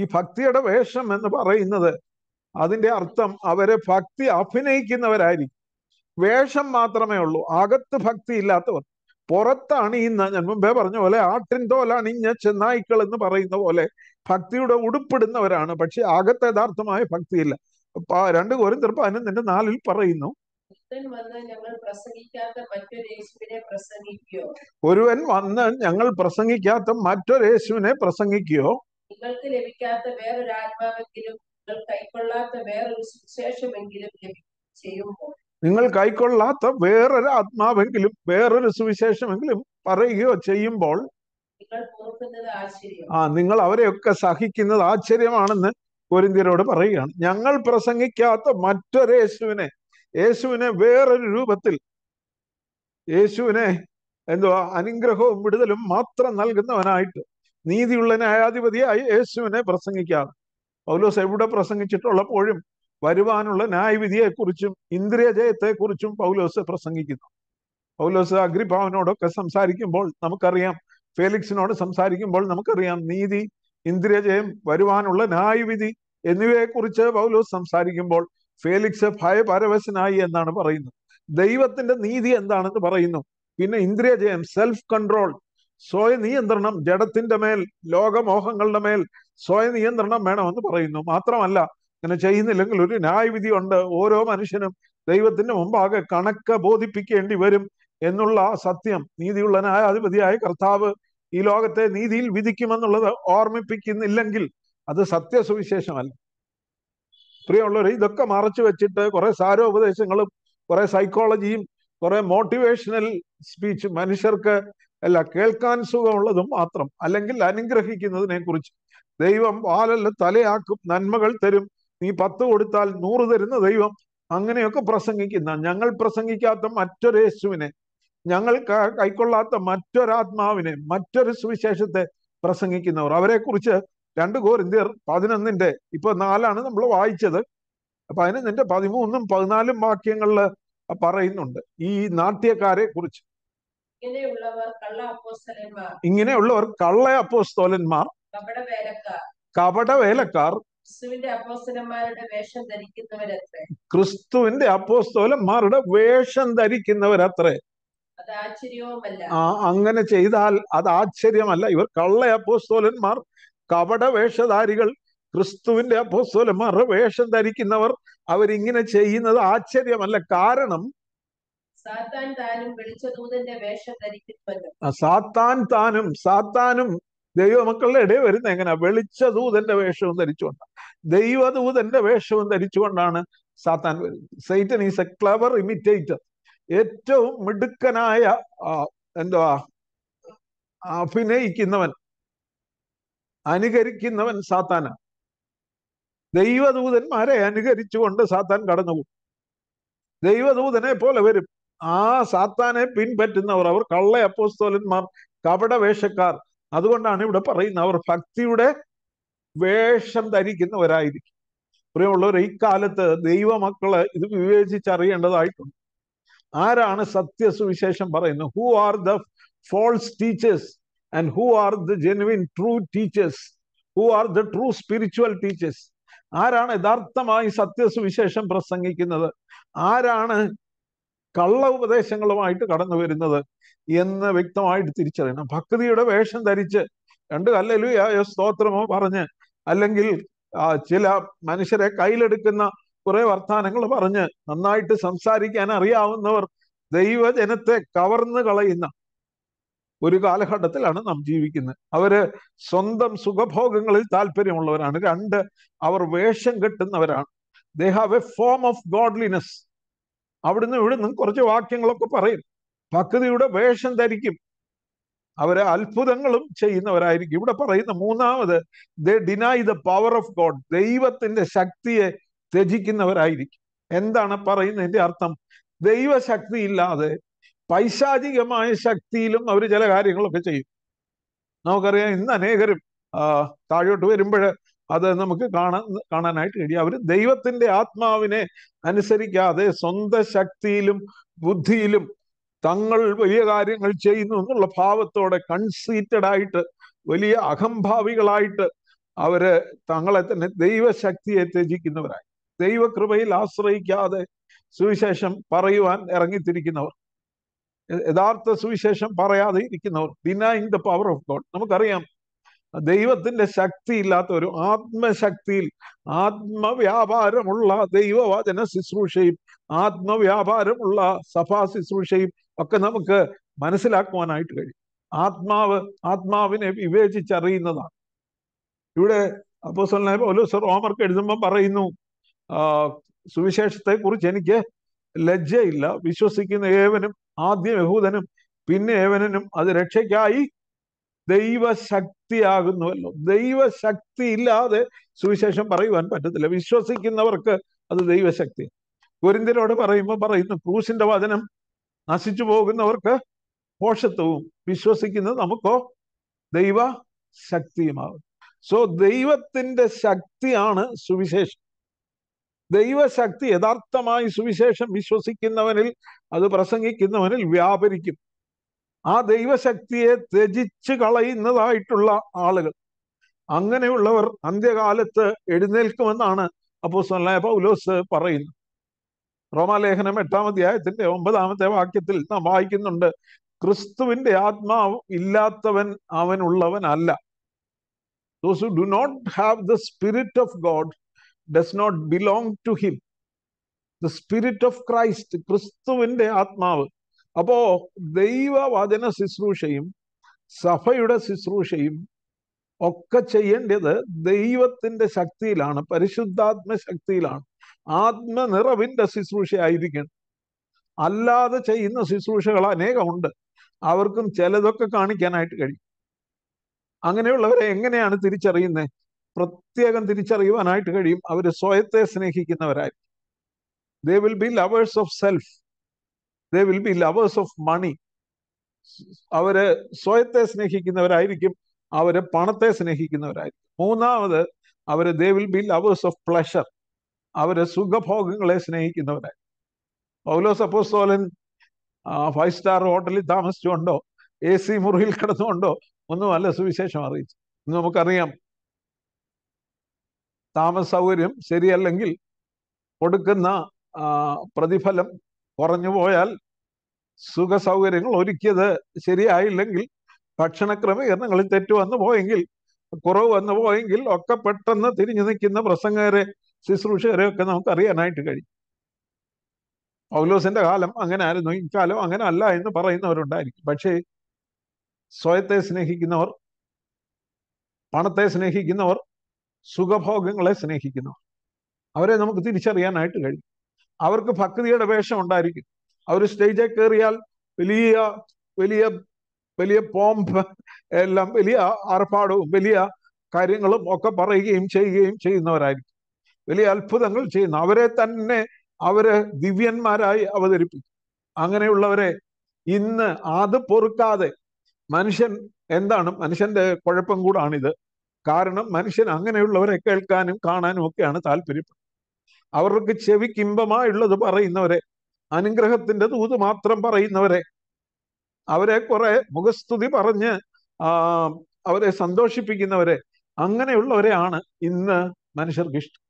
ഈ ഭക്തിയുടെ വേഷം എന്ന് പറയുന്നത് അതിന്റെ അർത്ഥം അവരെ ഭക്തി അഭിനയിക്കുന്നവരായിരിക്കും വേഷം മാത്രമേ ഉള്ളൂ അകത്ത് ഭക്തി ഇല്ലാത്തവർ പുറത്താണ് ഈ ഞാൻ മുമ്പേ പറഞ്ഞ പോലെ ആട്ടിൻ തോലണിഞ്ഞ ചെന്നായ്ക്കൾ എന്ന് പറയുന്ന പോലെ ഭക്തിയുടെ ഉടുപ്പിടുന്നവരാണ് പക്ഷെ അകത്ത് യഥാർത്ഥമായ ഭക്തിയില്ല രണ്ട് കോരിന്തർ പതിനൊന്നിന്റെ നാലിൽ പറയുന്നു ഒരുവൻ വന്ന് ഞങ്ങൾ പ്രസംഗിക്കാത്ത മറ്റൊരു യേശുവിനെ പ്രസംഗിക്കുകയോ നിങ്ങൾക്ക് ലഭിക്കാത്ത വേറൊരു ആത്മാവെങ്കിലും നിങ്ങൾ കൈക്കൊള്ളാത്ത വേറൊരു സുവിശേഷമെങ്കിലും ചെയ്യുമ്പോൾ നിങ്ങൾ കൈക്കൊള്ളാത്ത വേറൊരു ആത്മാവെങ്കിലും വേറൊരു സുവിശേഷമെങ്കിലും പറയുകയോ ചെയ്യുമ്പോൾ ആ നിങ്ങൾ അവരെയൊക്കെ സഹിക്കുന്നത് ആശ്ചര്യമാണെന്ന് കോരിന്തിയരോട് പറയുകയാണ് ഞങ്ങൾ പ്രസംഗിക്കാത്ത മറ്റൊരു യേശുവിനെ യേശുവിനെ വേറൊരു രൂപത്തിൽ യേശുവിനെ എന്തുവാ അനുഗ്രഹവും വിടുതലും മാത്രം നൽകുന്നവനായിട്ട് നീതിയുള്ള ന്യായാധിപതിയായി യേശുവിനെ പ്രസംഗിക്കാറ് പൗലോസ് എവിടെ പ്രസംഗിച്ചിട്ടുള്ളപ്പോഴും വരുവാനുള്ള ന്യായവിധിയെക്കുറിച്ചും ഇന്ദ്രിയ ജയത്തെക്കുറിച്ചും പൗലോസ് പ്രസംഗിക്കുന്നു പൗലോസ് അഗ്രിഭാവനോടൊക്കെ സംസാരിക്കുമ്പോൾ നമുക്കറിയാം ഫേലിക്സിനോട് സംസാരിക്കുമ്പോൾ നമുക്കറിയാം നീതി ഇന്ദ്രിയജയം വരുവാനുള്ള ന്യായവിധി എന്നിവയെക്കുറിച്ച് പൗലോസ് സംസാരിക്കുമ്പോൾ ഫേലിക്സ് ഭയപരവശനായി എന്നാണ് പറയുന്നത് ദൈവത്തിന്റെ നീതി എന്താണെന്ന് പറയുന്നു പിന്നെ ഇന്ദ്രിയജയം സെൽഫ് കൺട്രോൾ സ്വയനിയന്ത്രണം നിയന്ത്രണം ജഡത്തിന്റെ മേൽ ലോകമോഹങ്ങളുടെ മേൽ സ്വയ നിയന്ത്രണം വേണമെന്ന് പറയുന്നു മാത്രമല്ല അങ്ങനെ ചെയ്യുന്നില്ലെങ്കിൽ ഒരു ന്യായവിധി ഉണ്ട് ഓരോ മനുഷ്യനും ദൈവത്തിന്റെ മുമ്പാകെ കണക്ക് ബോധിപ്പിക്കേണ്ടി വരും എന്നുള്ള സത്യം നീതിയുള്ളനായ അധിപതിയായ കർത്താവ് ഈ ലോകത്തെ നീതിയിൽ വിധിക്കുമെന്നുള്ളത് ഓർമ്മിപ്പിക്കുന്നില്ലെങ്കിൽ അത് സത്യസുവിശേഷമല്ല പ്രിയമുള്ളവർ ഇതൊക്കെ മറച്ചു വെച്ചിട്ട് കുറെ സാരോപദേശങ്ങളും കുറെ സൈക്കോളജിയും കുറെ മോട്ടിവേഷണൽ സ്പീച്ച് മനുഷ്യർക്ക് അല്ല കേൾക്കാൻ സുഖമുള്ളതും മാത്രം അല്ലെങ്കിൽ അനുഗ്രഹിക്കുന്നതിനെ കുറിച്ച് ദൈവം പാലല്ല തലയാക്കും നന്മകൾ തരും നീ പത്ത് കൊടുത്താൽ നൂറ് തരുന്ന ദൈവം അങ്ങനെയൊക്കെ പ്രസംഗിക്കുന്ന ഞങ്ങൾ പ്രസംഗിക്കാത്ത മറ്റൊരു യേശുവിനെ ഞങ്ങൾ കൈക്കൊള്ളാത്ത മറ്റൊരാത്മാവിനെ മറ്റൊരു സുവിശേഷത്തെ പ്രസംഗിക്കുന്നവർ അവരെ കുറിച്ച് രണ്ട് കോരിന്തിയർ പതിനൊന്നിന്റെ ഇപ്പൊ നാലാണ് നമ്മൾ വായിച്ചത് പതിനൊന്നിന്റെ പതിമൂന്നും പതിനാലും വാക്യങ്ങളിൽ പറയുന്നുണ്ട് ഈ നാട്യക്കാരെ കുറിച്ച് ഇങ്ങനെയുള്ളവർ കള്ള അപ്പോസ്തോലന്മാർ കപട വേലക്കാർ ക്രിസ്തുവിന്റെ അപ്പോസ്തോലന്മാരുടെ വേഷം ധരിക്കുന്നവരത്രേ അങ്ങനെ ചെയ്താൽ അത് ആശ്ചര്യമല്ല ഇവർ കള്ള അപ്പോസ്തോലന്മാർ കപട വേഷധാരികൾ ക്രിസ്തുവിന്റെ അപ്പോസ്തോലന്മാരുടെ വേഷം ധരിക്കുന്നവർ അവരിങ്ങനെ ചെയ്യുന്നത് ആശ്ചര്യമല്ല കാരണം സാത്താൻ താനും സാത്താനും ദൈവമക്കളുടെ ഇടയിൽ വരുന്ന എങ്ങനെ ദൂതന്റെ വേഷവും ധരിച്ചുകൊണ്ടാണ് ദൈവദൂതന്റെ വേഷവും ധരിച്ചുകൊണ്ടാണ് സാത്താൻ വരുന്നത് Satan is a clever imitator ഏറ്റവും മിടുക്കനായ എന്തുവാ അഭിനയിക്കുന്നവൻ അനുകരിക്കുന്നവൻ സാത്താന ദൈവദൂതന്മാരെ അനുകരിച്ചുകൊണ്ട് സാത്താൻ കടന്നുപോകും ദൈവദൂതനെ പോലെ വരും ആ സാത്താനെ പിൻപറ്റുന്നവർ അവർ കള്ളയപ്പോസ്തോലന്മാർ അപ്പോസ്തോലന്മാർ കപടവേഷക്കാർ അതുകൊണ്ടാണ് ഇവിടെ പറയുന്നത് അവർ ഭക്തിയുടെ വേഷം ധരിക്കുന്നവരായിരിക്കും പ്രിയമുള്ളവർ ഈ കാലത്ത് ദൈവമക്കള് ഇത് വിവേചിച്ചറിയേണ്ടതായിട്ടുണ്ട് ആരാണ് സത്യസുവിശേഷം പറയുന്നത് who are the false teachers and who are the genuine true teachers who are the true spiritual teachers ആരാണ് യഥാർത്ഥമായി സത്യസുവിശേഷം പ്രസംഗിക്കുന്നത് ആരാണ് കള്ള ഉപദേശങ്ങളുമായിട്ട് കടന്നു വരുന്നത് എന്ന് വ്യക്തമായിട്ട് തിരിച്ചറിയണം ഭക്തിയുടെ വേഷം ധരിച്ച് രണ്ട് കല്ലലുയായോ സ്തോത്രമോ പറഞ്ഞ് അല്ലെങ്കിൽ ചില മനുഷ്യരെ കയ്യിലെടുക്കുന്ന കുറെ വർത്തമാനങ്ങൾ പറഞ്ഞ് നന്നായിട്ട് സംസാരിക്കാൻ അറിയാവുന്നവർ ദൈവജനത്തെ കവർന്നു കളയുന്ന ഒരു കാലഘട്ടത്തിലാണ് നാം ജീവിക്കുന്നത് അവര് സ്വന്തം സുഖഭോഗങ്ങളിൽ താല്പര്യമുള്ളവരാണ് രണ്ട് അവർ വേഷം കെട്ടുന്നവരാണ് they have a form of godliness അവിടുന്ന് ഇവിടുന്ന് കുറച്ച് വാക്യങ്ങളൊക്കെ പറയും പകുതിയുടെ വേഷം ധരിക്കും അവരെ അത്ഭുതങ്ങളും ചെയ്യുന്നവരായിരിക്കും ഇവിടെ പറയുന്ന മൂന്നാമത് they deny the power of God ദൈവത്തിന്റെ ശക്തിയെ ത്യജിക്കുന്നവരായിരിക്കും എന്താണ് പറയുന്നതിന്റെ അർത്ഥം ദൈവശക്തി ഇല്ലാതെ പൈശാചികമായ ശക്തിയിലും അവർ ചില കാര്യങ്ങളൊക്കെ ചെയ്യും നമുക്കറിയാം ഇന്ന് അനേകരും താഴോട്ട് വരുമ്പോൾ അത് നമുക്ക് കാണാൻ കാണാനായിട്ട് കഴിയും അവർ ദൈവത്തിന്റെ ആത്മാവിനെ അനുസരിക്കാതെ സ്വന്തം ശക്തിയിലും ബുദ്ധിയിലും തങ്ങൾ വലിയ കാര്യങ്ങൾ ചെയ്യുന്നു എന്നുള്ള ഭാവത്തോടെ കൺസീറ്റഡ് ആയിട്ട് വലിയ അഹംഭാവികളായിട്ട് അവര് തങ്ങളെ തന്നെ ദൈവശക്തിയെ ത്യജിക്കുന്നവരായി ദൈവകൃപയിൽ ആശ്രയിക്കാതെ സുവിശേഷം പറയുവാൻ ഇറങ്ങിത്തിരിക്കുന്നവർ യഥാർത്ഥ സുവിശേഷം പറയാതെ ഇരിക്കുന്നവർ denying the power of God നമുക്കറിയാം ദൈവത്തിന്റെ ശക്തി ഇല്ലാത്തവരും ഒരു ആത്മശക്തിയിൽ ആത്മവ്യാപാരമുള്ള ദൈവവചന ശുശ്രൂഷയും ആത്മവ്യാപാരമുള്ള സഭാ ശുശ്രൂഷയും ഒക്കെ നമുക്ക് മനസ്സിലാക്കുവാനായിട്ട് കഴിയും ആത്മാവ് ആത്മാവിനെ വിവേചിച്ചറിയുന്നതാണ് ഇവിടെ ഓലോ പൗലോസ് റോമർക്ക് എഴുതുമ്പോൾ പറയുന്നു സുവിശേഷത്തെ കുറിച്ച് എനിക്ക് ലജ്ജയില്ല വിശ്വസിക്കുന്ന ഏവനും ആദ്യം യഹൂദനും പിന്നെ ഏവനും അത് രക്ഷയ്ക്കായി ദൈവശക്തിയാകുന്നുവല്ലോ ദൈവശക്തി ഇല്ലാതെ സുവിശേഷം പറയുവാൻ പറ്റത്തില്ല വിശ്വസിക്കുന്നവർക്ക് അത് ദൈവശക്തി കുരിന്തിരോട് പറയുമ്പോൾ പറയുന്നു ക്രൂസിന്റെ വചനം നശിച്ചു പോകുന്നവർക്ക് പോഷത്വവും വിശ്വസിക്കുന്ന നമുക്കോ ദൈവ ശക്തിയുമാവും സോ ദൈവത്തിന്റെ ശക്തിയാണ് സുവിശേഷം ദൈവശക്തി യഥാർത്ഥമായി സുവിശേഷം വിശ്വസിക്കുന്നവനിൽ അത് പ്രസംഗിക്കുന്നവനിൽ വ്യാപരിക്കും ആ ദൈവശക്തിയെ ത്യജിച്ച് കളയുന്നതായിട്ടുള്ള ആളുകൾ അങ്ങനെയുള്ളവർ അന്ത്യകാലത്ത് എഴുന്നേൽക്കുമെന്നാണ് അപ്പോ സല്ലായ പൗലോസ് പറയുന്നത് റോമാലേഖനം എട്ടാം അധ്യായത്തിന്റെ ഒമ്പതാമത്തെ വാക്യത്തിൽ നാം വായിക്കുന്നുണ്ട് ക്രിസ്തുവിന്റെ ആത്മാവ് ഇല്ലാത്തവൻ അവനുള്ളവനല്ല those who do not have the spirit of God does not belong to him the spirit of Christ ക്രിസ്തുവിന്റെ ആത്മാവ് അപ്പോ ദൈവവചന ശുശ്രൂഷയും സഭയുടെ ശുശ്രൂഷയും ഒക്കെ ചെയ്യേണ്ടത് ദൈവത്തിന്റെ ശക്തിയിലാണ് പരിശുദ്ധാത്മ ശക്തിയിലാണ് ആത്മനിറവിന്റെ ശുശ്രൂഷയായിരിക്കണം അല്ലാതെ ചെയ്യുന്ന ശുശ്രൂഷകൾ അനേകമുണ്ട് അവർക്കും ചിലതൊക്കെ കാണിക്കാനായിട്ട് കഴിയും അങ്ങനെയുള്ളവരെ എങ്ങനെയാണ് തിരിച്ചറിയുന്നത് പ്രത്യേകം തിരിച്ചറിയുവാനായിട്ട് കഴിയും അവർ സ്വയത്തെ സ്നേഹിക്കുന്നവരായി they will be lovers of self they will be lovers of money അവര് സ്വയത്തെ സ്നേഹിക്കുന്നവരായിരിക്കും അവര് പണത്തെ സ്നേഹിക്കുന്നവരായിരിക്കും മൂന്നാമത് അവര് they will be lovers of pleasure അവര് സുഖഭോഗങ്ങളെ സ്നേഹിക്കുന്നവരായി പൗലോസ് അപ്പോസ്തോലൻ ഫൈവ് സ്റ്റാർ ഹോട്ടലിൽ താമസിച്ചുകൊണ്ടോ എ സി മുറിയിൽ കിടന്നുകൊണ്ടോ ഒന്നുമല്ല സുവിശേഷം അറിയിച്ചു ഇന്ന് നമുക്കറിയാം താമസ സൗകര്യം ശരിയല്ലെങ്കിൽ കൊടുക്കുന്ന പ്രതിഫലം കുറഞ്ഞു പോയാൽ സുഖ സൗകര്യങ്ങൾ ഒരുക്കിയത് ശരിയായില്ലെങ്കിൽ ഭക്ഷണ ക്രമീകരണങ്ങളിൽ തെറ്റു വന്നു പോയെങ്കിൽ കുറവ് വന്നു പോയെങ്കിൽ ഒക്കെ പെട്ടെന്ന് തിരിഞ്ഞു നിൽക്കുന്ന പ്രസംഗരെ ശുശ്രൂഷകരെയൊക്കെ നമുക്ക് അറിയാനായിട്ട് കഴിയും പൗലോസിന്റെ കാലം അങ്ങനെ ആയിരുന്നു കാലം അങ്ങനെ അല്ല എന്ന് പറയുന്നവരുണ്ടായിരിക്കും പക്ഷേ സ്വയത്തെ സ്നേഹിക്കുന്നവർ പണത്തെ സ്നേഹിക്കുന്നവർ സുഖഭോഗങ്ങളെ സ്നേഹിക്കുന്നവർ അവരെ നമുക്ക് തിരിച്ചറിയാനായിട്ട് കഴിയും അവർക്ക് ഭക്തിയുടെ വേഷം ഉണ്ടായിരിക്കും അവർ സ്റ്റേജിൽ കയറിയാൽ വലിയ വലിയ വലിയ പോംപ് എല്ലാം വലിയ ആർപ്പാടവും വലിയ കാര്യങ്ങളും ഒക്കെ പറയുകയും ചെയ്യുകയും ചെയ്യുന്നവരായിരിക്കും വലിയ അത്ഭുതങ്ങൾ ചെയ്യുന്നു അവരെ തന്നെ അവര് ദിവ്യന്മാരായി അവതരിപ്പിക്കും അങ്ങനെയുള്ളവരെ ഇന്ന് അത് പൊറുക്കാതെ മനുഷ്യൻ എന്താണ് മനുഷ്യന്റെ കുഴപ്പം കൂടാണിത് കാരണം മനുഷ്യൻ അങ്ങനെയുള്ളവരെ കേൾക്കാനും കാണാനും ഒക്കെയാണ് താല്പര്യപ്പെടുന്നത് അവർക്ക് ചെവിക്ക് ഇമ്പമായുള്ളത് പറയുന്നവരെ അനുഗ്രഹത്തിന്റെ തൂത് മാത്രം പറയുന്നവരെ അവരെ കുറെ മുഖസ്തുതി പറഞ്ഞ് അവരെ സന്തോഷിപ്പിക്കുന്നവരെ അങ്ങനെയുള്ളവരെയാണ് ഇന്ന് മനുഷ്യർക്ക് ഇഷ്ടം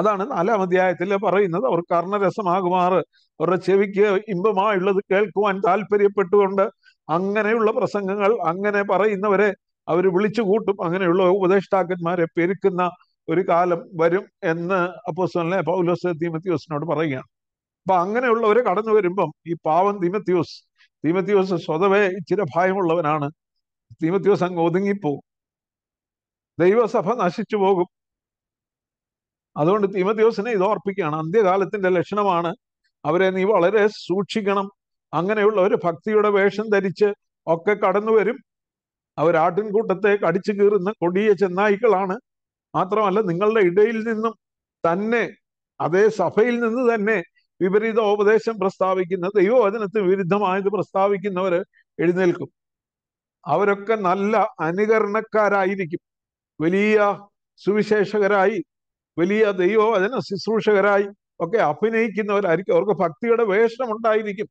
അതാണ് നാലാം അധ്യായത്തിൽ പറയുന്നത് അവർ കർണരസമാകുമാർ അവരുടെ ചെവിക്ക് ഇമ്പമായുള്ളത് കേൾക്കുവാൻ താല്പര്യപ്പെട്ടുകൊണ്ട് അങ്ങനെയുള്ള പ്രസംഗങ്ങൾ അങ്ങനെ പറയുന്നവരെ അവർ വിളിച്ചു കൂട്ടും അങ്ങനെയുള്ള ഉപദേഷ്ടാക്കന്മാരെ പെരുക്കുന്ന ഒരു കാലം വരും എന്ന് അപ്പോസ്റ്റലിനെ പൗലോസ് തീമത്യോസിനോട് പറയുകയാണ് അപ്പൊ അങ്ങനെയുള്ളവരെ കടന്നു വരുമ്പം ഈ പാവം തീമത്യോസ് തീമത്യോസ് സ്വതവേ ഇച്ചിര ഭയമുള്ളവനാണ് തീമത്യോസ് അങ്ങ് ഒതുങ്ങിപ്പോകും ദൈവസഭ നശിച്ചു പോകും അതുകൊണ്ട് തിമത്യോസിനെ ഇത് ഓർപ്പിക്കുകയാണ് അന്ത്യകാലത്തിന്റെ ലക്ഷണമാണ് അവരെ നീ വളരെ സൂക്ഷിക്കണം അങ്ങനെയുള്ള ഒരു ഭക്തിയുടെ വേഷം ധരിച്ച് ഒക്കെ കടന്നു വരും അവരാട്ടിൻകൂട്ടത്തെ കടിച്ചു കീറുന്ന കൊടിയ ചെന്നായ്ക്കളാണ് മാത്രമല്ല നിങ്ങളുടെ ഇടയിൽ നിന്നും തന്നെ അതേ സഭയിൽ നിന്ന് തന്നെ വിപരീത ഉപദേശം പ്രസ്താവിക്കുന്ന ദൈവവചനത്തിന് വിരുദ്ധമായത് പ്രസ്താവിക്കുന്നവർ എഴുന്നേൽക്കും അവരൊക്കെ നല്ല അനുകരണക്കാരായിരിക്കും വലിയ സുവിശേഷകരായി വലിയ ദൈവവചന ശുശ്രൂഷകരായി ഒക്കെ അഭിനയിക്കുന്നവരായിരിക്കും അവർക്ക് ഭക്തിയുടെ വേഷണം ഉണ്ടായിരിക്കും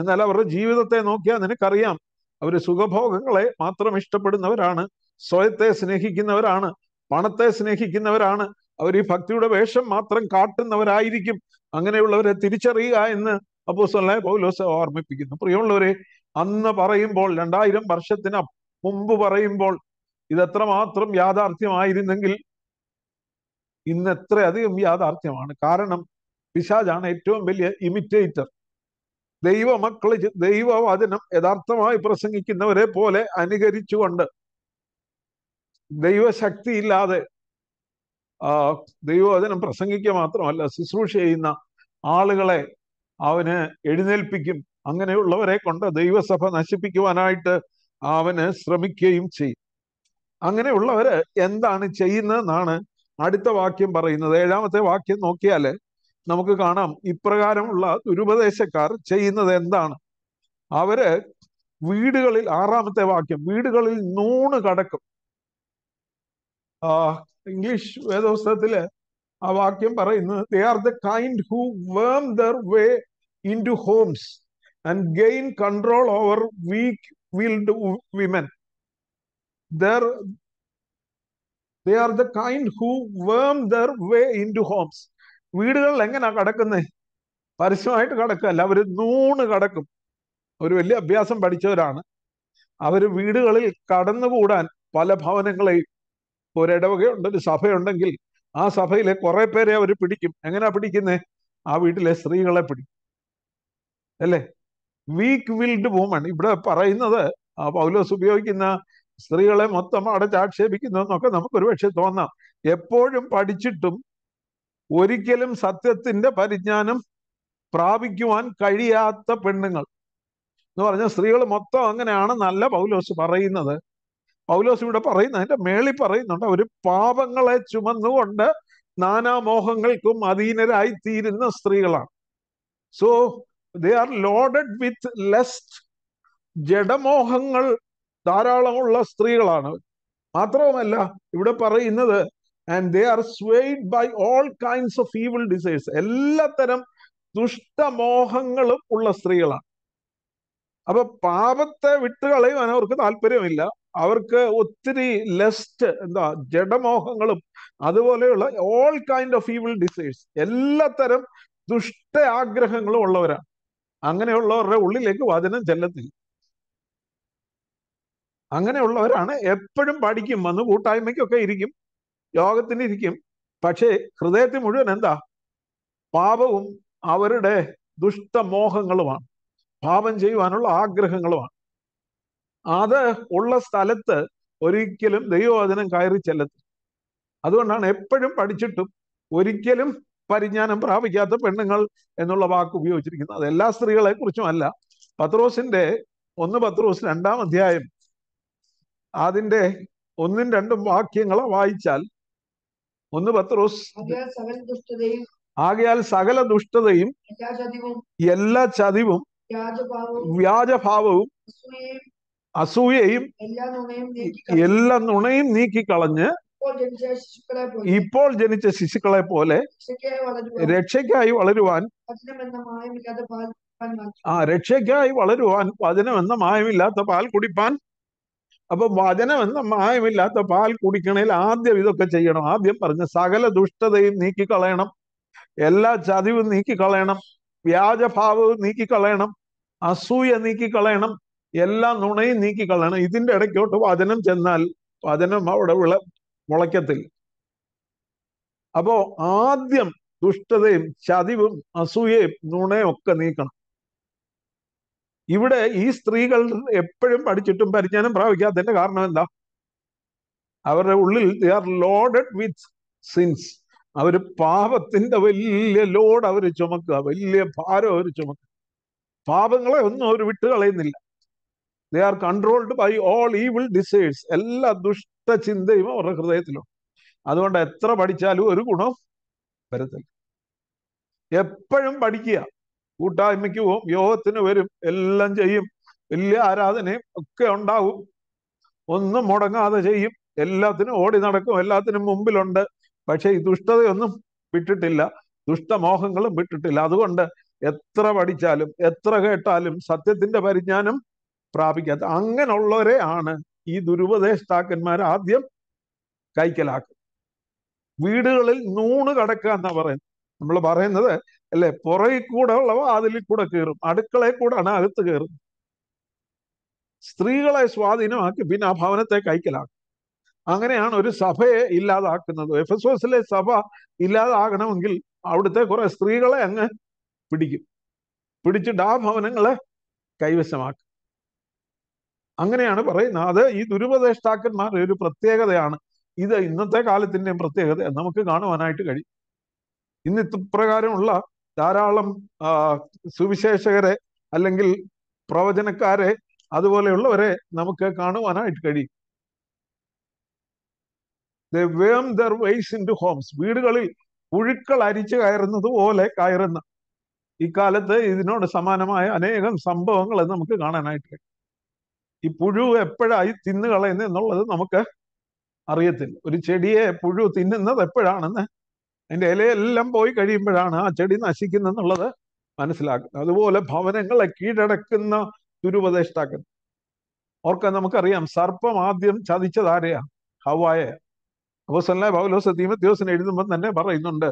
എന്നാൽ അവരുടെ ജീവിതത്തെ നോക്കിയാൽ നിനക്കറിയാം അവർ സുഖഭോഗങ്ങളെ മാത്രം ഇഷ്ടപ്പെടുന്നവരാണ് സ്വയത്തെ സ്നേഹിക്കുന്നവരാണ് പണത്തെ സ്നേഹിക്കുന്നവരാണ് അവർ ഈ ഭക്തിയുടെ വേഷം മാത്രം കാട്ടുന്നവരായിരിക്കും അങ്ങനെയുള്ളവരെ തിരിച്ചറിയുക എന്ന് അപ്പൂസ്വലായ പൗലോസ് ഓർമ്മിപ്പിക്കുന്നു പ്രിയമുള്ളവരെ അന്ന് പറയുമ്പോൾ രണ്ടായിരം വർഷത്തിന് മുമ്പ് പറയുമ്പോൾ ഇതെത്രമാത്രം യാഥാർത്ഥ്യമായിരുന്നെങ്കിൽ ഇന്ന് എത്രയധികം യാഥാർത്ഥ്യമാണ് കാരണം പിശാജാണ് ഏറ്റവും വലിയ ഇമിറ്റേറ്റർ ദൈവ മക്കള് ദൈവവചനം യഥാർത്ഥമായി പ്രസംഗിക്കുന്നവരെ പോലെ അനുകരിച്ചുകൊണ്ട് ദൈവശക്തി ഇല്ലാതെ ദൈവവചനം പ്രസംഗിക്കുക മാത്രമല്ല ശുശ്രൂഷ ചെയ്യുന്ന ആളുകളെ അവന് എഴുന്നേൽപ്പിക്കും അങ്ങനെയുള്ളവരെ കൊണ്ട് ദൈവസഭ നശിപ്പിക്കുവാനായിട്ട് അവന് ശ്രമിക്കുകയും ചെയ്യും അങ്ങനെയുള്ളവര് എന്താണ് ചെയ്യുന്നതെന്നാണ് അടുത്ത വാക്യം പറയുന്നത് ഏഴാമത്തെ വാക്യം നോക്കിയാല് നമുക്ക് കാണാം ഇപ്രകാരമുള്ള ദുരുപദേശക്കാർ ചെയ്യുന്നത് എന്താണ് അവര് വീടുകളിൽ ആറാമത്തെ വാക്യം വീടുകളിൽ നൂണ് കടക്കും ആ ഇംഗ്ലീഷ് വേദോസ്തത്തില് ആ വാക്യം പറയുന്നത് they are the kind who worm their way into homes and gain control over weak willed women their they are the kind who worm their way into homes വീടുകളിൽ എങ്ങനെയാ കടക്കുന്നത് പരസ്യമായിട്ട് കടക്കല്ല അവർ noon കടക്കും ഒരു വലിയ അഭ്യാസം പഠിച്ചവരാണ് അവർ വീടുകളിൽ കടന്നുകൂടാൻ പല ഭവനങ്ങളെയും ഒരിടവകയുണ്ട് ഒരു സഭയുണ്ടെങ്കിൽ ആ സഭയിലെ കുറെ പേരെ അവർ പിടിക്കും എങ്ങനെയാ പിടിക്കുന്നത് ആ വീട്ടിലെ സ്ത്രീകളെ പിടിക്കും അല്ലേ വീക്ക് വിൽഡ് വുമൺ ഇവിടെ പറയുന്നത് പൗലോസ് ഉപയോഗിക്കുന്ന സ്ത്രീകളെ മൊത്തം അടച്ചാക്ഷേപിക്കുന്നതെന്നൊക്കെ നമുക്കൊരു പക്ഷെ തോന്നാം എപ്പോഴും പഠിച്ചിട്ടും ഒരിക്കലും സത്യത്തിന്റെ പരിജ്ഞാനം പ്രാപിക്കുവാൻ കഴിയാത്ത പെണ്ണുങ്ങൾ എന്ന് പറഞ്ഞാൽ സ്ത്രീകൾ മൊത്തം അങ്ങനെയാണെന്നല്ല പൗലോസ് പറയുന്നത് പൗലോസ് ഇവിടെ പറയുന്ന അതിന്റെ മേളിൽ പറയുന്നുണ്ട് അവര് പാപങ്ങളെ ചുമന്നുകൊണ്ട് നാനാമോഹങ്ങൾക്കും അധീനരായി തീരുന്ന സ്ത്രീകളാണ് so they are loaded with lust ജഡമോഹങ്ങൾ ധാരാളമുള്ള സ്ത്രീകളാണ് മാത്രവുമല്ല ഇവിടെ പറയുന്നത് and they are swayed by all kinds of evil desires എല്ലാത്തരം ദുഷ്ടമോഹങ്ങളും ഉള്ള സ്ത്രീകളാണ് അപ്പൊ പാപത്തെ വിട്ടുകളയുവാൻ അവർക്ക് താല്പര്യമില്ല അവർക്ക് ഒത്തിരി ലെസ്റ്റ് എന്താ ജഡമോഹങ്ങളും അതുപോലെയുള്ള all kind of evil desires എല്ലാത്തരം ദുഷ്ട ആഗ്രഹങ്ങളും ഉള്ളവരാണ് അങ്ങനെയുള്ളവരുടെ ഉള്ളിലേക്ക് വചനം ചെല്ലത്തില്ല അങ്ങനെയുള്ളവരാണ് എപ്പോഴും പഠിക്കും വന്ന് കൂട്ടായ്മയ്ക്കൊക്കെ ഇരിക്കും യോഗത്തിന് ഇരിക്കും പക്ഷേ ഹൃദയത്തിൽ മുഴുവൻ എന്താ പാപവും അവരുടെ ദുഷ്ടമോഹങ്ങളുമാണ് പാപം ചെയ്യുവാനുള്ള ആഗ്രഹങ്ങളുമാണ് അത് ഉള്ള സ്ഥലത്ത് ഒരിക്കലും ദൈവവചനം കയറി ചെല്ലത്തി അതുകൊണ്ടാണ് എപ്പോഴും പഠിച്ചിട്ടും ഒരിക്കലും പരിജ്ഞാനം പ്രാപിക്കാത്ത പെണ്ണുങ്ങൾ എന്നുള്ള വാക്ക് ഉപയോഗിച്ചിരിക്കുന്നത് അത് എല്ലാ സ്ത്രീകളെ കുറിച്ചും അല്ല പത്രോസിന്റെ ഒന്ന് പത്രോസ് രണ്ടാം അധ്യായം അതിന്റെ ഒന്നും രണ്ടും വാക്യങ്ങളെ വായിച്ചാൽ ഒന്ന് പത്രോസ് ആകയാൽ സകല ദുഷ്ടതയും എല്ലാ ചതിവും വ്യാജഭാവവും അസൂയയും എല്ലാ നുണയും നീക്കിക്കളഞ്ഞ് ഇപ്പോൾ ജനിച്ച ശിശുക്കളെ പോലെ രക്ഷയ്ക്കായി വളരുവാൻ ആ രക്ഷയ്ക്കായി വളരുവാൻ വചനം എന്ന മായമില്ലാത്ത പാൽ കുടിപ്പാൻ അപ്പൊ വചനം എന്ന മായമില്ലാത്ത പാൽ കുടിക്കണേൽ ആദ്യം ഇതൊക്കെ ചെയ്യണം ആദ്യം പറഞ്ഞ സകല ദുഷ്ടതയും നീക്കിക്കളയണം എല്ലാ ചതിവും നീക്കിക്കളയണം വ്യാജഭാവവും നീക്കിക്കളയണം അസൂയ നീക്കിക്കളയണം എല്ലാ നുണയും നീക്കിക്കളയണം ഇതിന്റെ ഇടയ്ക്കോട്ട് വചനം ചെന്നാൽ വചനം അവിടെ വിള മുളയ്ക്കത്തിൽ അപ്പോ ആദ്യം ദുഷ്ടതയും ചതിവും അസൂയയും നുണയും ഒക്കെ നീക്കണം ഇവിടെ ഈ സ്ത്രീകൾ എപ്പോഴും പഠിച്ചിട്ടും പരിജ്ഞാനം പ്രാപിക്കാത്തതിന്റെ കാരണം എന്താ അവരുടെ ഉള്ളിൽ they are loaded with sins അവർ പാപത്തിന്റെ വലിയ ലോഡ് അവർ ചുമക്കുക വലിയ ഭാരം അവർ ചുമക്കുക പാപങ്ങളെ ഒന്നും അവർ വിട്ടു കളയുന്നില്ല they are controlled by all evil desires എല്ലാ ദുഷ്ട ചിന്തയും അവരുടെ ഹൃദയത്തിലുണ്ട് അതുകൊണ്ട് എത്ര പഠിച്ചാലും ഒരു ഗുണം വരത്തില്ല എപ്പോഴും പഠിക്കുക കൂട്ടായ്മയ്ക്ക് പോവും യോഗത്തിന് വരും എല്ലാം ചെയ്യും വലിയ ആരാധനയും ഒക്കെ ഉണ്ടാവും ഒന്നും മുടങ്ങാതെ ചെയ്യും എല്ലാത്തിനും ഓടി നടക്കും എല്ലാത്തിനും മുമ്പിലുണ്ട് പക്ഷെ ഈ ദുഷ്ടതയൊന്നും വിട്ടിട്ടില്ല ദുഷ്ടമോഹങ്ങളും വിട്ടിട്ടില്ല അതുകൊണ്ട് എത്ര പഠിച്ചാലും എത്ര കേട്ടാലും സത്യത്തിന്റെ പരിജ്ഞാനം പ്രാപിക്കാത്ത അങ്ങനെയുള്ളവരെ ആണ് ഈ ദുരുപദേഷ്ടാക്കന്മാർ ആദ്യം കൈക്കലാക്കും വീടുകളിൽ നൂണ് കടക്കുക എന്നാ പറയുന്നത് നമ്മൾ പറയുന്നത് അല്ലെ പുറകിൽ കൂടെ ഉള്ളവ അതിൽ കൂടെ കയറും അടുക്കളയിൽ കൂടാണ് അകത്ത് കയറുന്നത് സ്ത്രീകളെ സ്വാധീനമാക്കി പിന്നെ ആ ഭവനത്തെ കൈക്കലാക്കും അങ്ങനെയാണ് ഒരു സഭയെ ഇല്ലാതാക്കുന്നത് എഫ് എസ് എസിലെ സഭ ഇല്ലാതാകണമെങ്കിൽ അവിടുത്തെ കുറെ സ്ത്രീകളെ അങ്ങ് പിടിക്കും പിടിച്ചിട്ട് ആ ഭവനങ്ങളെ കൈവശമാക്കും അങ്ങനെയാണ് പറയുന്നത് അത് ഈ ദുരുപദേഷ്ടാക്കന്മാരുടെ ഒരു പ്രത്യേകതയാണ് ഇത് ഇന്നത്തെ കാലത്തിന്റെയും പ്രത്യേകത നമുക്ക് കാണുവാനായിട്ട് കഴിയും ഇന്ന് ഇപ്രകാരമുള്ള ധാരാളം സുവിശേഷകരെ അല്ലെങ്കിൽ പ്രവചനക്കാരെ അതുപോലെയുള്ളവരെ നമുക്ക് കാണുവാനായിട്ട് കഴിയും their ways into homes വീടുകളിൽ പുഴുക്കൾ അരിച്ചു കയറുന്നത് പോലെ കയറുന്ന ഇക്കാലത്ത് ഇതിനോട് സമാനമായ അനേകം സംഭവങ്ങൾ നമുക്ക് കാണാനായിട്ട് കഴിയും ഈ പുഴു എപ്പോഴായി തിന്നുകളയുന്നത് എന്നുള്ളത് നമുക്ക് അറിയത്തില്ല ഒരു ചെടിയെ പുഴു തിന്നുന്നത് എപ്പോഴാണെന്ന് അതിൻ്റെ ഇലയെല്ലാം പോയി കഴിയുമ്പോഴാണ് ആ ചെടി എന്നുള്ളത് മനസ്സിലാക്കുന്നത് അതുപോലെ ഭവനങ്ങളെ കീഴടക്കുന്ന ദുരുപദേഷ്ടാക്കൾ ഓർക്കാൻ നമുക്കറിയാം സർപ്പം ആദ്യം ചതിച്ചത് ആരെയാ ഹവായെ അവസല്ല പൗലോസ് തീമത്യോസിനെ എഴുതുമ്പോൾ തന്നെ പറയുന്നുണ്ട്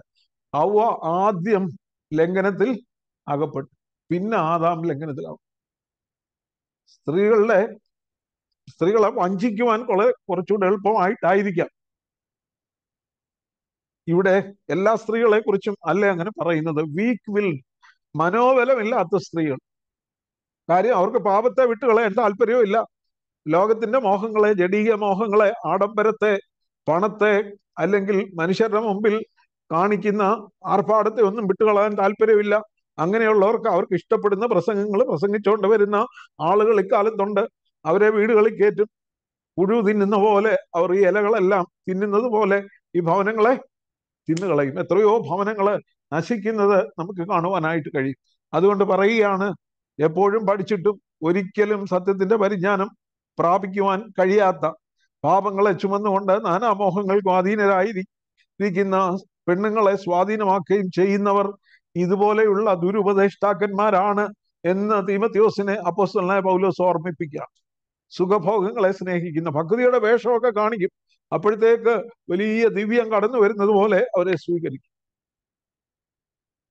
ഹവ ആദ്യം ലംഘനത്തിൽ അകപ്പെട്ടു പിന്നെ ആദാം ലംഘനത്തിലാവും സ്ത്രീകളുടെ സ്ത്രീകളെ വഞ്ചിക്കുവാൻ കുറെ കുറച്ചുകൂടെ എളുപ്പമായിട്ടായിരിക്കാം ഇവിടെ എല്ലാ സ്ത്രീകളെ കുറിച്ചും അല്ല അങ്ങനെ പറയുന്നത് വീക്ക് വിൽ മനോബലമില്ലാത്ത സ്ത്രീകൾ കാര്യം അവർക്ക് പാപത്തെ വിട്ടുകളയാൻ താല്പര്യവും ഇല്ല ലോകത്തിന്റെ മോഹങ്ങളെ ജടീക മോഹങ്ങളെ ആഡംബരത്തെ പണത്തെ അല്ലെങ്കിൽ മനുഷ്യരുടെ മുമ്പിൽ കാണിക്കുന്ന ആർഭാടത്തെ ഒന്നും വിട്ടുകളാൻ താല്പര്യമില്ല അങ്ങനെയുള്ളവർക്ക് അവർക്ക് ഇഷ്ടപ്പെടുന്ന പ്രസംഗങ്ങൾ പ്രസംഗിച്ചുകൊണ്ട് വരുന്ന ആളുകൾ ഇക്കാലത്തുണ്ട് അവരെ വീടുകളിൽ കയറ്റും പുഴു തിന്നുന്ന പോലെ അവർ ഈ ഇലകളെല്ലാം തിന്നുന്നത് പോലെ ഈ ഭവനങ്ങളെ തിന്നുകളയും എത്രയോ ഭവനങ്ങൾ നശിക്കുന്നത് നമുക്ക് കാണുവാനായിട്ട് കഴിയും അതുകൊണ്ട് പറയുകയാണ് എപ്പോഴും പഠിച്ചിട്ടും ഒരിക്കലും സത്യത്തിന്റെ പരിജ്ഞാനം പ്രാപിക്കുവാൻ കഴിയാത്ത പാപങ്ങളെ ചുമന്നുകൊണ്ട് നാനാമോഹങ്ങൾക്കും അധീനരായിരിക്കുന്ന പെണ്ണുങ്ങളെ സ്വാധീനമാക്കുകയും ചെയ്യുന്നവർ ഇതുപോലെയുള്ള ദുരുപദേഷ്ടാക്കന്മാരാണ് എന്ന് തീമത്യോസിനെ അപ്പോസ്തലനായ പൗലോസ് ഓർമ്മിപ്പിക്കുക സുഖഭോഗങ്ങളെ സ്നേഹിക്കുന്ന ഭക്തിയുടെ വേഷമൊക്കെ കാണിക്കും അപ്പോഴത്തേക്ക് വലിയ ദിവ്യം കടന്നു വരുന്നത് പോലെ അവരെ സ്വീകരിക്കും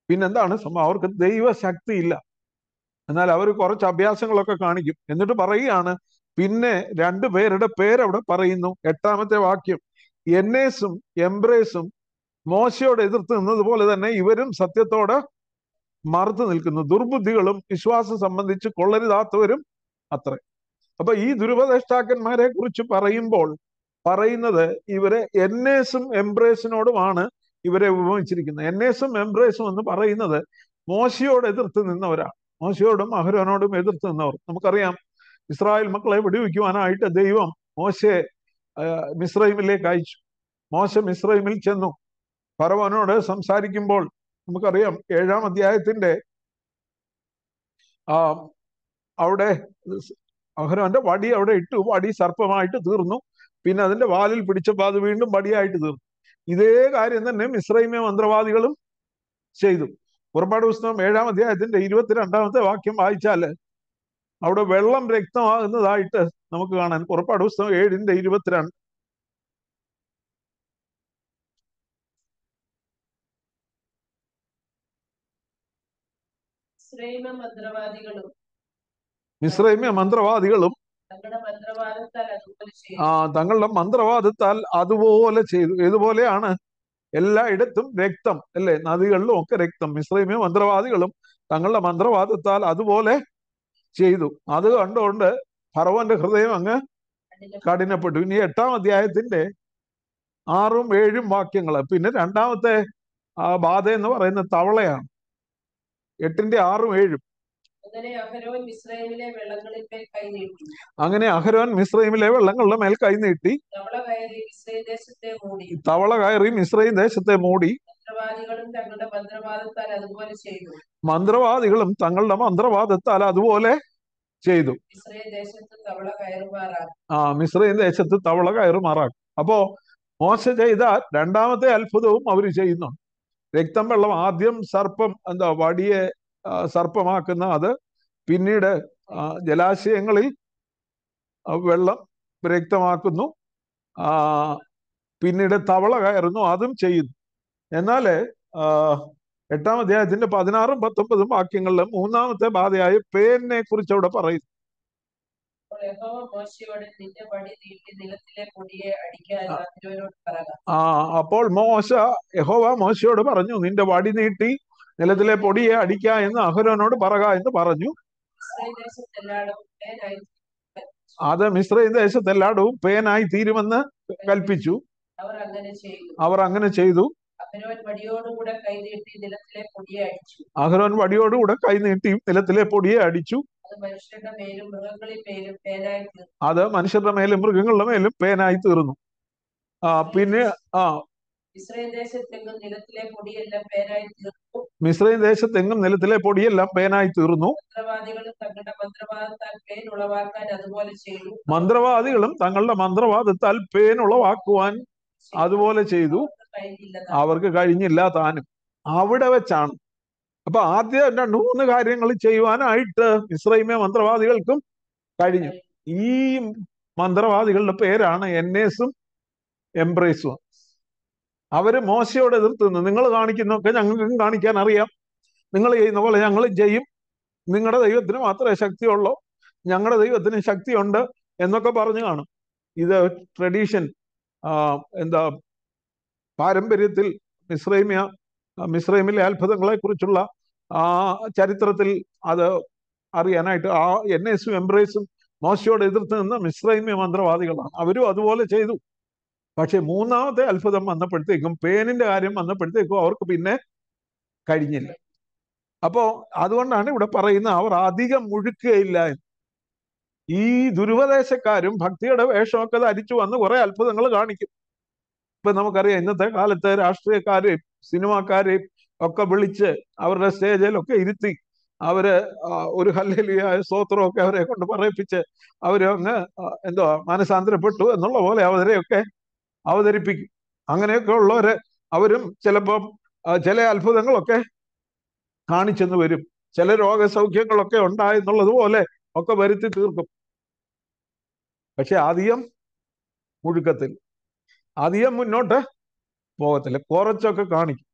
പിന്നെന്താണ് സംഭവം അവർക്ക് ദൈവശക്തി ഇല്ല എന്നാൽ അവർ കുറച്ച് അഭ്യാസങ്ങളൊക്കെ കാണിക്കും എന്നിട്ട് പറയുകയാണ് പിന്നെ രണ്ടു പേരുടെ പേരവിടെ പറയുന്നു എട്ടാമത്തെ വാക്യം എന്നേസും എംബ്രേസും മോശയോട് എതിർത്ത് നിന്നത് പോലെ തന്നെ ഇവരും സത്യത്തോടെ മറുത്തു നിൽക്കുന്നു ദുർബുദ്ധികളും വിശ്വാസം സംബന്ധിച്ച് കൊള്ളരുതാത്തവരും അത്രേ അപ്പൊ ഈ ദുരുപദേഷ്ടാക്കന്മാരെ കുറിച്ച് പറയുമ്പോൾ പറയുന്നത് ഇവരെ എന്നേസും എംബ്രേസിനോടുമാണ് ഇവരെ ഉപമിച്ചിരിക്കുന്നത് എന്നേസും എംബ്രേസും എന്ന് പറയുന്നത് മോശയോട് എതിർത്ത് നിന്നവരാണ് മോശയോടും അഹരോനോടും എതിർത്ത് നിന്നവർ നമുക്കറിയാം ഇസ്രായേൽ മക്കളെ വെടിവെക്കുവാനായിട്ട് ദൈവം മോശയെ മിസ്രൈമിലേക്ക് അയച്ചു മോശ മിസ്രൈമിൽ ചെന്നു ഫറവനോട് സംസാരിക്കുമ്പോൾ നമുക്കറിയാം ഏഴാം അധ്യായത്തിന്റെ ആ അവിടെ അഹരോന്റെ വടി അവിടെ ഇട്ടു വടി സർപ്പമായിട്ട് തീർന്നു പിന്നെ അതിന്റെ വാലിൽ പിടിച്ചപ്പോ അത് വീണ്ടും പടിയായിട്ട് തീർന്നു ഇതേ കാര്യം തന്നെ മിശ്രൈമ്യ മന്ത്രവാദികളും ചെയ്തു പുറപ്പാട് പുസ്തകം ഏഴാം അധ്യായത്തിന്റെ ഇരുപത്തിരണ്ടാമത്തെ വാക്യം വായിച്ചാല് അവിടെ വെള്ളം രക്തമാകുന്നതായിട്ട് നമുക്ക് കാണാൻ പുറപ്പാട് പുസ്തകം ഏഴിന്റെ ഇരുപത്തിരണ്ട് മിശ്രൈമ്യ മന്ത്രവാദികളും ആ തങ്ങളുടെ മന്ത്രവാദത്താൽ അതുപോലെ ചെയ്തു ഇതുപോലെയാണ് എല്ലായിടത്തും രക്തം അല്ലെ നദികളിലും ഒക്കെ രക്തം മിശ്രീമും മന്ത്രവാദികളും തങ്ങളുടെ മന്ത്രവാദത്താൽ അതുപോലെ ചെയ്തു അത് കണ്ടുകൊണ്ട് ഭർവന്റെ ഹൃദയം അങ്ങ് കഠിനപ്പെട്ടു ഇനി എട്ടാം അധ്യായത്തിന്റെ ആറും ഏഴും വാക്യങ്ങൾ പിന്നെ രണ്ടാമത്തെ ബാധ എന്ന് പറയുന്ന തവളയാണ് എട്ടിന്റെ ആറും ഏഴും അങ്ങനെ അഹരോൻ മിസ്രൈമിലെ വെള്ളങ്ങളുടെ മേൽ കൈനീട്ടി തവള കയറി മിസ്രൈം ദേശത്തെ മൂടി മന്ത്രവാദികളും തങ്ങളുടെ മന്ത്രവാദത്താൽ അതുപോലെ ചെയ്തു ആ മിസ്രൈം ദേശത്ത് തവള കയറുമാറാക്കും അപ്പോ മോശ ചെയ്ത രണ്ടാമത്തെ അത്ഭുതവും അവർ ചെയ്യുന്നുണ്ട് രക്തം വെള്ളം ആദ്യം സർപ്പം എന്താ വടിയെ സർപ്പമാക്കുന്ന അത് പിന്നീട് ജലാശയങ്ങളിൽ വെള്ളം വ്യക്തമാക്കുന്നു പിന്നീട് തവള കയറുന്നു അതും ചെയ്യുന്നു എന്നാൽ എട്ടാം അധ്യായത്തിന്റെ പതിനാറും പത്തൊമ്പതും വാക്യങ്ങളിലും മൂന്നാമത്തെ ബാധയായ പേരിനെ കുറിച്ച് അവിടെ പറയുന്നു ആ അപ്പോൾ മോശ യഹോവ മോശയോട് പറഞ്ഞു നിന്റെ വടി നീട്ടി നിലത്തിലെ പൊടിയെ അടിക്ക എന്ന് അഹുരനോട് പറക എന്ന് പറഞ്ഞു അത് മിശ്രയും ദേശത്തെല്ലായിടവും പേനായി തീരുമെന്ന് കൽപ്പിച്ചു അവർ അങ്ങനെ ചെയ്തു അഹ്റോൻ വടിയോടുകൂടെ കൈ നീട്ടി നിലത്തിലെ പൊടിയെ അടിച്ചു അത് മനുഷ്യരുടെ മേലും മൃഗങ്ങളുടെ മേലും പേനായി തീർന്നു ആ പിന്നെ ആ മിശ്രൈം ദേശത്തെങ്ങും നിലത്തിലെ പൊടിയെല്ലാം പേനായി തീർന്നു മന്ത്രവാദികളും തങ്ങളുടെ മന്ത്രവാദത്താൽ പേനുളവാക്കുവാൻ അതുപോലെ ചെയ്തു അവർക്ക് കഴിഞ്ഞില്ല താനും അവിടെ വെച്ചാണ് അപ്പൊ ആദ്യം രണ്ട് മൂന്ന് കാര്യങ്ങൾ ചെയ്യുവാനായിട്ട് ഇസ്രൈമെ മന്ത്രവാദികൾക്കും കഴിഞ്ഞു ഈ മന്ത്രവാദികളുടെ പേരാണ് എൻ എസും എംബ്രേസും അവര് മോശയോട് എതിർത്ത് നിന്ന് നിങ്ങൾ കാണിക്കുന്നൊക്കെ ഞങ്ങൾക്കും കാണിക്കാൻ അറിയാം നിങ്ങൾ ചെയ്യുന്ന പോലെ ഞങ്ങൾ ചെയ്യും നിങ്ങളുടെ ദൈവത്തിന് മാത്രമേ ശക്തിയുള്ളൂ ഞങ്ങളുടെ ദൈവത്തിന് ശക്തിയുണ്ട് എന്നൊക്കെ പറഞ്ഞു കാണും ഇത് ട്രഡീഷൻ എന്താ പാരമ്പര്യത്തിൽ മിശ്രൈമ്യ മിശ്രൈമിലെ അത്ഭുതങ്ങളെ കുറിച്ചുള്ള ആ ചരിത്രത്തിൽ അത് അറിയാനായിട്ട് ആ എൻ എസും എംബ്രേസും മോശയോട് എതിർത്ത് നിന്ന മിശ്രൈമ്യ മന്ത്രവാദികളാണ് അവരും അതുപോലെ ചെയ്തു പക്ഷെ മൂന്നാമത്തെ അത്ഭുതം വന്നപ്പോഴത്തേക്കും പേനിന്റെ കാര്യം വന്നപ്പോഴത്തേക്കും അവർക്ക് പിന്നെ കഴിഞ്ഞില്ല അപ്പോ അതുകൊണ്ടാണ് ഇവിടെ പറയുന്നത് അവർ അധികം മുഴുക്കുകയില്ല ഈ ദുരുപദേശക്കാരും ഭക്തിയുടെ വേഷമൊക്കെ ധരിച്ചു വന്ന് കുറെ അത്ഭുതങ്ങൾ കാണിക്കും ഇപ്പൊ നമുക്കറിയാം ഇന്നത്തെ കാലത്ത് രാഷ്ട്രീയക്കാരെയും സിനിമാക്കാരെയും ഒക്കെ വിളിച്ച് അവരുടെ സ്റ്റേജിലൊക്കെ ഇരുത്തി അവര് ഒരു ഹല്ലിയായ സ്തോത്രമൊക്കെ അവരെ കൊണ്ട് പറയിപ്പിച്ച് അവരങ്ങ് എന്തോ മാനസാന്തരപ്പെട്ടു എന്നുള്ള പോലെ അവരെയൊക്കെ അവതരിപ്പിക്കും അങ്ങനെയൊക്കെ ഉള്ളവര് അവരും ചിലപ്പോൾ ചില അത്ഭുതങ്ങളൊക്കെ കാണിച്ചെന്ന് വരും ചില രോഗസൗഖ്യങ്ങളൊക്കെ ഉണ്ടായെന്നുള്ളത് പോലെ ഒക്കെ വരുത്തി തീർക്കും പക്ഷെ ആദ്യം മുഴുക്കത്തിൽ അധികം മുന്നോട്ട് പോകത്തില്ല കുറച്ചൊക്കെ കാണിക്കും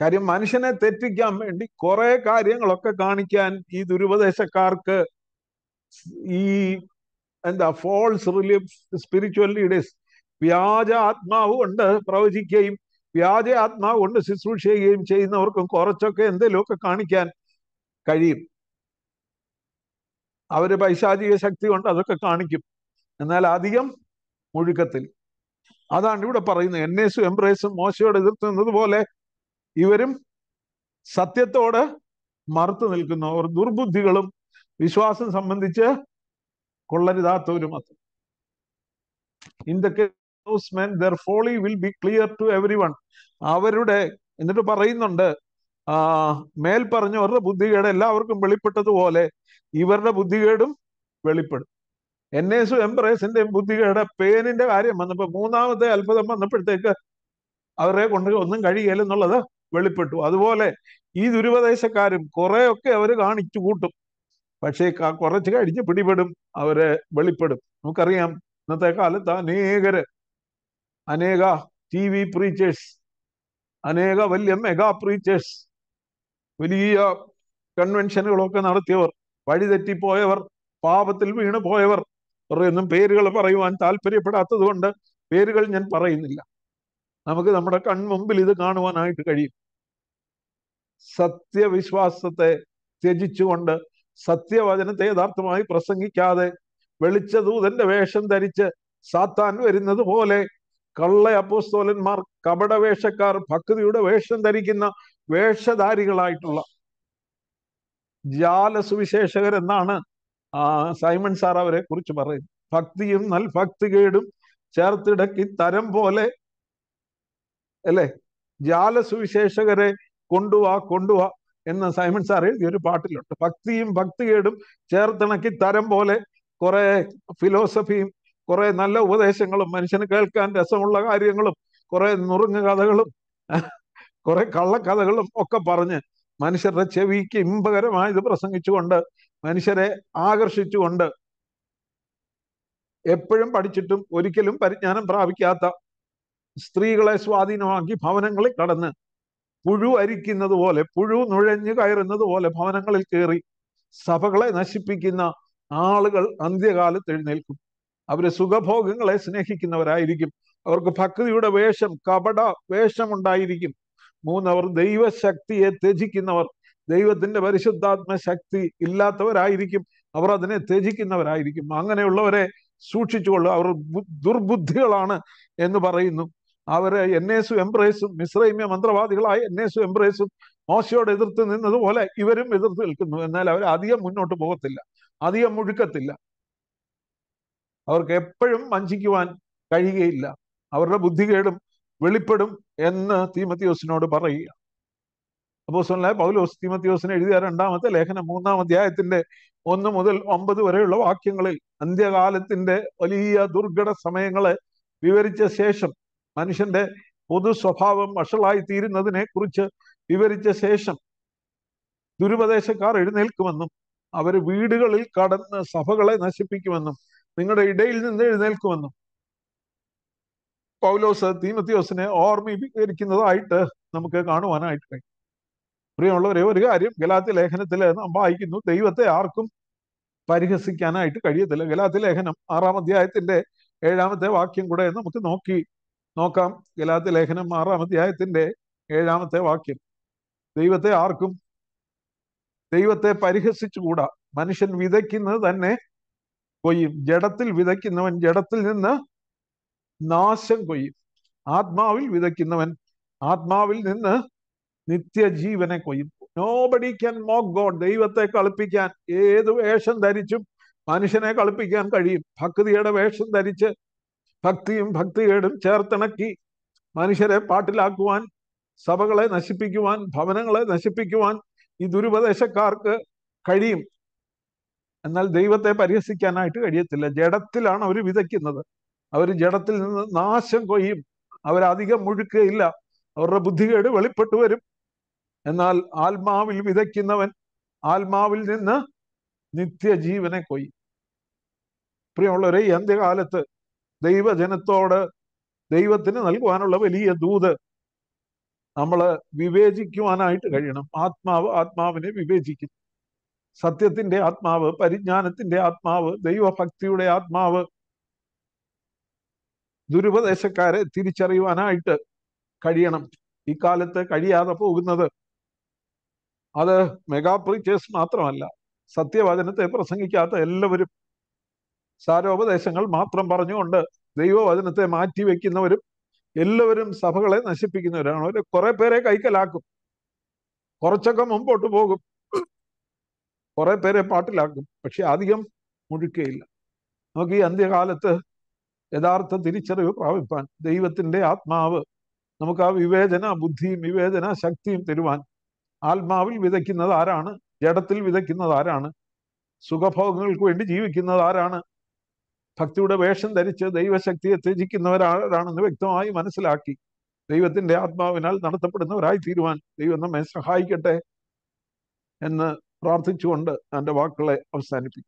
കാര്യം മനുഷ്യനെ തെറ്റിക്കാൻ വേണ്ടി കുറെ കാര്യങ്ങളൊക്കെ കാണിക്കാൻ ഈ ദുരുപദേശക്കാർക്ക് ഈ എന്താ ഫോൾസ് റിലീഫ് സ്പിരിച്വൽ ലീഡേഴ്സ് വ്യാജ ആത്മാവ് കൊണ്ട് പ്രവചിക്കുകയും വ്യാജ ആത്മാവ് കൊണ്ട് ശുശ്രൂഷിക്കുകയും ചെയ്യുന്നവർക്കും കുറച്ചൊക്കെ എന്തെങ്കിലുമൊക്കെ കാണിക്കാൻ കഴിയും അവര് പൈശാചിക ശക്തി കൊണ്ട് അതൊക്കെ കാണിക്കും എന്നാൽ അധികം മുഴുക്കത്തിൽ അതാണ് ഇവിടെ പറയുന്നത് എന്നേസും എംബ്രേസും മോശയോട് എതിർത്ത് നിന്നതുപോലെ ഇവരും സത്യത്തോട് മറുത്തു നിൽക്കുന്നു അവർ ദുർബുദ്ധികളും വിശ്വാസം സംബന്ധിച്ച് ഒരു മതം in the case men their folly will be clear to everyone അവരുടെ എന്നിട്ട് പറയുന്നുണ്ട് മേൽ അവരുടെ ബുദ്ധികേട് എല്ലാവർക്കും വെളിപ്പെട്ടതുപോലെ ഇവരുടെ ബുദ്ധികേടും വെളിപ്പെടും എൻ എസ് എംബ്രേസിന്റെ ബുദ്ധികേട് പേനിന്റെ കാര്യം വന്നപ്പോ മൂന്നാമത്തെ അത്ഭുതം വന്നപ്പോഴത്തേക്ക് അവരെ കൊണ്ട് ഒന്നും കഴിയില്ല എന്നുള്ളത് വെളിപ്പെട്ടു അതുപോലെ ഈ ദുരുപദേശക്കാരും കുറെയൊക്കെ അവർ കാണിച്ചു കൂട്ടും പക്ഷേ കുറച്ച് കഴിഞ്ഞ് പിടിപെടും അവരെ വെളിപ്പെടും നമുക്കറിയാം ഇന്നത്തെ കാലത്ത് അനേകര് അനേക ടി വി പ്രീച്ചേഴ്സ് അനേക വലിയ മെഗാ പ്രീച്ചേഴ്സ് വലിയ കൺവെൻഷനുകളൊക്കെ നടത്തിയവർ വഴിതെറ്റിപ്പോയവർ പാപത്തിൽ വീണു പോയവർ ഒന്നും പേരുകൾ പറയുവാൻ താല്പര്യപ്പെടാത്തത് കൊണ്ട് പേരുകൾ ഞാൻ പറയുന്നില്ല നമുക്ക് നമ്മുടെ കൺമുമ്പിൽ ഇത് കാണുവാനായിട്ട് കഴിയും സത്യവിശ്വാസത്തെ ത്യജിച്ചുകൊണ്ട് സത്യവചനത്തെ യഥാർത്ഥമായി പ്രസംഗിക്കാതെ വെളിച്ചദൂതന്റെ വേഷം ധരിച്ച് സാത്താൻ വരുന്നത് പോലെ കള്ള അപ്പോസ്തോലന്മാർ കപടവേഷക്കാർ ഭക്തിയുടെ വേഷം ധരിക്കുന്ന വേഷധാരികളായിട്ടുള്ള ജാല സുവിശേഷകർ എന്നാണ് സൈമൺ സാർ അവരെ കുറിച്ച് പറയുന്നത് ഭക്തിയും നൽ കേടും ചേർത്തിടക്കി തരം പോലെ അല്ലെ ജാല സുവിശേഷകരെ കൊണ്ടുവാ കൊണ്ടുവാ എന്ന സൈമൺ സാർ എഴുതിയ ഒരു പാട്ടിലുണ്ട് ഭക്തിയും ഭക്തികേടും ചേർത്തിണക്കി തരം പോലെ കുറെ ഫിലോസഫിയും കുറെ നല്ല ഉപദേശങ്ങളും മനുഷ്യന് കേൾക്കാൻ രസമുള്ള കാര്യങ്ങളും കുറെ നുറുങ്ങ് കഥകളും കുറെ കള്ളക്കഥകളും ഒക്കെ പറഞ്ഞ് മനുഷ്യരുടെ ചെവിക്ക് ഇമ്പകരമായത് പ്രസംഗിച്ചുകൊണ്ട് മനുഷ്യരെ ആകർഷിച്ചുകൊണ്ട് എപ്പോഴും പഠിച്ചിട്ടും ഒരിക്കലും പരിജ്ഞാനം പ്രാപിക്കാത്ത സ്ത്രീകളെ സ്വാധീനമാക്കി ഭവനങ്ങളിൽ കടന്ന് പുഴു അരിക്കുന്നത് പോലെ പുഴു നുഴഞ്ഞു കയറുന്നത് പോലെ ഭവനങ്ങളിൽ കയറി സഭകളെ നശിപ്പിക്കുന്ന ആളുകൾ അന്ത്യകാലത്ത് എഴുന്നേൽക്കും അവര് സുഖഭോഗങ്ങളെ സ്നേഹിക്കുന്നവരായിരിക്കും അവർക്ക് ഭക്തിയുടെ വേഷം കപട വേഷമുണ്ടായിരിക്കും മൂന്നവർ ദൈവശക്തിയെ ത്യജിക്കുന്നവർ ദൈവത്തിന്റെ പരിശുദ്ധാത്മ ശക്തി ഇല്ലാത്തവരായിരിക്കും അവർ അതിനെ ത്യജിക്കുന്നവരായിരിക്കും അങ്ങനെയുള്ളവരെ സൂക്ഷിച്ചുകൊള്ളു അവർ ദുർബുദ്ധികളാണ് എന്ന് പറയുന്നു അവർ എന്നേസു എംബ്രേസും മിശ്രൈമ്യ മന്ത്രവാദികളായ എന്നേസു എംബ്രേസും മോശയോട് എതിർത്ത് നിന്നതുപോലെ ഇവരും എതിർത്ത് നിൽക്കുന്നു എന്നാൽ അവർ അധികം മുന്നോട്ട് പോകത്തില്ല അധികം മുഴുക്കത്തില്ല അവർക്ക് എപ്പോഴും വഞ്ചിക്കുവാൻ കഴിയുകയില്ല അവരുടെ ബുദ്ധികേടും വെളിപ്പെടും എന്ന് തീമത്തിയോസിനോട് പറയുക അപ്പോസ്വലായ പൗലോസ് തീമത്തിയോസിന് എഴുതിയ രണ്ടാമത്തെ ലേഖനം മൂന്നാം അധ്യായത്തിന്റെ ഒന്ന് മുതൽ ഒമ്പത് വരെയുള്ള വാക്യങ്ങളിൽ അന്ത്യകാലത്തിന്റെ വലിയ ദുർഘട സമയങ്ങളെ വിവരിച്ച ശേഷം മനുഷ്യന്റെ പൊതു സ്വഭാവം വഷളായി തീരുന്നതിനെ കുറിച്ച് വിവരിച്ച ശേഷം ദുരുപദേശക്കാർ എഴുന്നേൽക്കുമെന്നും അവർ വീടുകളിൽ കടന്ന് സഭകളെ നശിപ്പിക്കുമെന്നും നിങ്ങളുടെ ഇടയിൽ നിന്ന് എഴുന്നേൽക്കുമെന്നും പൗലോസ് തീമത്തിയോസിനെ ഓർമ്മിപ്പിക്കുന്നതായിട്ട് നമുക്ക് കാണുവാനായിട്ട് കഴിയും പ്രിയമുള്ളവരെ ഒരു കാര്യം ഗലാത്തി ലേഖനത്തിൽ നാം വായിക്കുന്നു ദൈവത്തെ ആർക്കും പരിഹസിക്കാനായിട്ട് കഴിയത്തില്ല ഗലാത്തി ലേഖനം ആറാം അധ്യായത്തിന്റെ ഏഴാമത്തെ വാക്യം കൂടെ നമുക്ക് നോക്കി നോക്കാം ഗലാത്തി ലേഖനം ആറാം അധ്യായത്തിന്റെ ഏഴാമത്തെ വാക്യം ദൈവത്തെ ആർക്കും ദൈവത്തെ പരിഹസിച്ചുകൂടാ മനുഷ്യൻ വിതയ്ക്കുന്നത് തന്നെ കൊയ്യും ജഡത്തിൽ വിതയ്ക്കുന്നവൻ ജഡത്തിൽ നിന്ന് നാശം കൊയ്യും ആത്മാവിൽ വിതയ്ക്കുന്നവൻ ആത്മാവിൽ നിന്ന് നിത്യജീവനെ കൊയ്യും നോബഡി ക്യാൻ മോക്ക് ഗോഡ് ദൈവത്തെ കളിപ്പിക്കാൻ ഏത് വേഷം ധരിച്ചും മനുഷ്യനെ കളിപ്പിക്കാൻ കഴിയും ഭക്തിയുടെ വേഷം ധരിച്ച് ഭക്തിയും ഭക്തികേടും ചേർത്തിണക്കി മനുഷ്യരെ പാട്ടിലാക്കുവാൻ സഭകളെ നശിപ്പിക്കുവാൻ ഭവനങ്ങളെ നശിപ്പിക്കുവാൻ ഈ ദുരുപദേശക്കാർക്ക് കഴിയും എന്നാൽ ദൈവത്തെ പരിഹസിക്കാനായിട്ട് കഴിയത്തില്ല ജഡത്തിലാണ് അവർ വിതയ്ക്കുന്നത് അവർ ജഡത്തിൽ നിന്ന് നാശം കൊയ്യും അവരധികം മുഴുക്കുകയില്ല അവരുടെ ബുദ്ധികേട് വെളിപ്പെട്ടു വരും എന്നാൽ ആത്മാവിൽ വിതയ്ക്കുന്നവൻ ആത്മാവിൽ നിന്ന് നിത്യജീവനെ കൊയ്യും പ്രിയമുള്ളവരെ ഈ അന്ത്യകാലത്ത് ദൈവജനത്തോട് ദൈവത്തിന് നൽകുവാനുള്ള വലിയ ദൂത് നമ്മൾ വിവേചിക്കുവാനായിട്ട് കഴിയണം ആത്മാവ് ആത്മാവിനെ വിവേചിക്കും സത്യത്തിന്റെ ആത്മാവ് പരിജ്ഞാനത്തിന്റെ ആത്മാവ് ദൈവഭക്തിയുടെ ആത്മാവ് ദുരുപദേശക്കാരെ തിരിച്ചറിയുവാനായിട്ട് കഴിയണം ഇക്കാലത്ത് കഴിയാതെ പോകുന്നത് അത് മെഗാ പ്രീച്ചേഴ്സ് മാത്രമല്ല സത്യവചനത്തെ പ്രസംഗിക്കാത്ത എല്ലാവരും സാരോപദേശങ്ങൾ മാത്രം പറഞ്ഞുകൊണ്ട് ദൈവവചനത്തെ മാറ്റി വെക്കുന്നവരും എല്ലാവരും സഭകളെ നശിപ്പിക്കുന്നവരാണ് അവർ കുറെ പേരെ കൈക്കലാക്കും കുറച്ചൊക്കെ മുമ്പോട്ട് പോകും കുറെ പേരെ പാട്ടിലാക്കും പക്ഷെ അധികം മുഴുക്കയില്ല നമുക്ക് ഈ അന്ത്യകാലത്ത് യഥാർത്ഥ തിരിച്ചറിവ് പ്രാപിപ്പാൻ ദൈവത്തിന്റെ ആത്മാവ് നമുക്ക് ആ വിവേചന ബുദ്ധിയും വിവേചന ശക്തിയും തരുവാൻ ആത്മാവിൽ വിതയ്ക്കുന്നത് ആരാണ് ജഡത്തിൽ വിതയ്ക്കുന്നത് ആരാണ് സുഖഭോഗങ്ങൾക്ക് വേണ്ടി ജീവിക്കുന്നത് ആരാണ് ഭക്തിയുടെ വേഷം ധരിച്ച് ദൈവശക്തിയെ ത്യജിക്കുന്നവരാണെന്ന് വ്യക്തമായി മനസ്സിലാക്കി ദൈവത്തിന്റെ ആത്മാവിനാൽ നടത്തപ്പെടുന്നവരായി തീരുവാൻ ദൈവം നമ്മെ സഹായിക്കട്ടെ എന്ന് പ്രാർത്ഥിച്ചുകൊണ്ട് എൻ്റെ വാക്കുകളെ അവസാനിപ്പിക്കും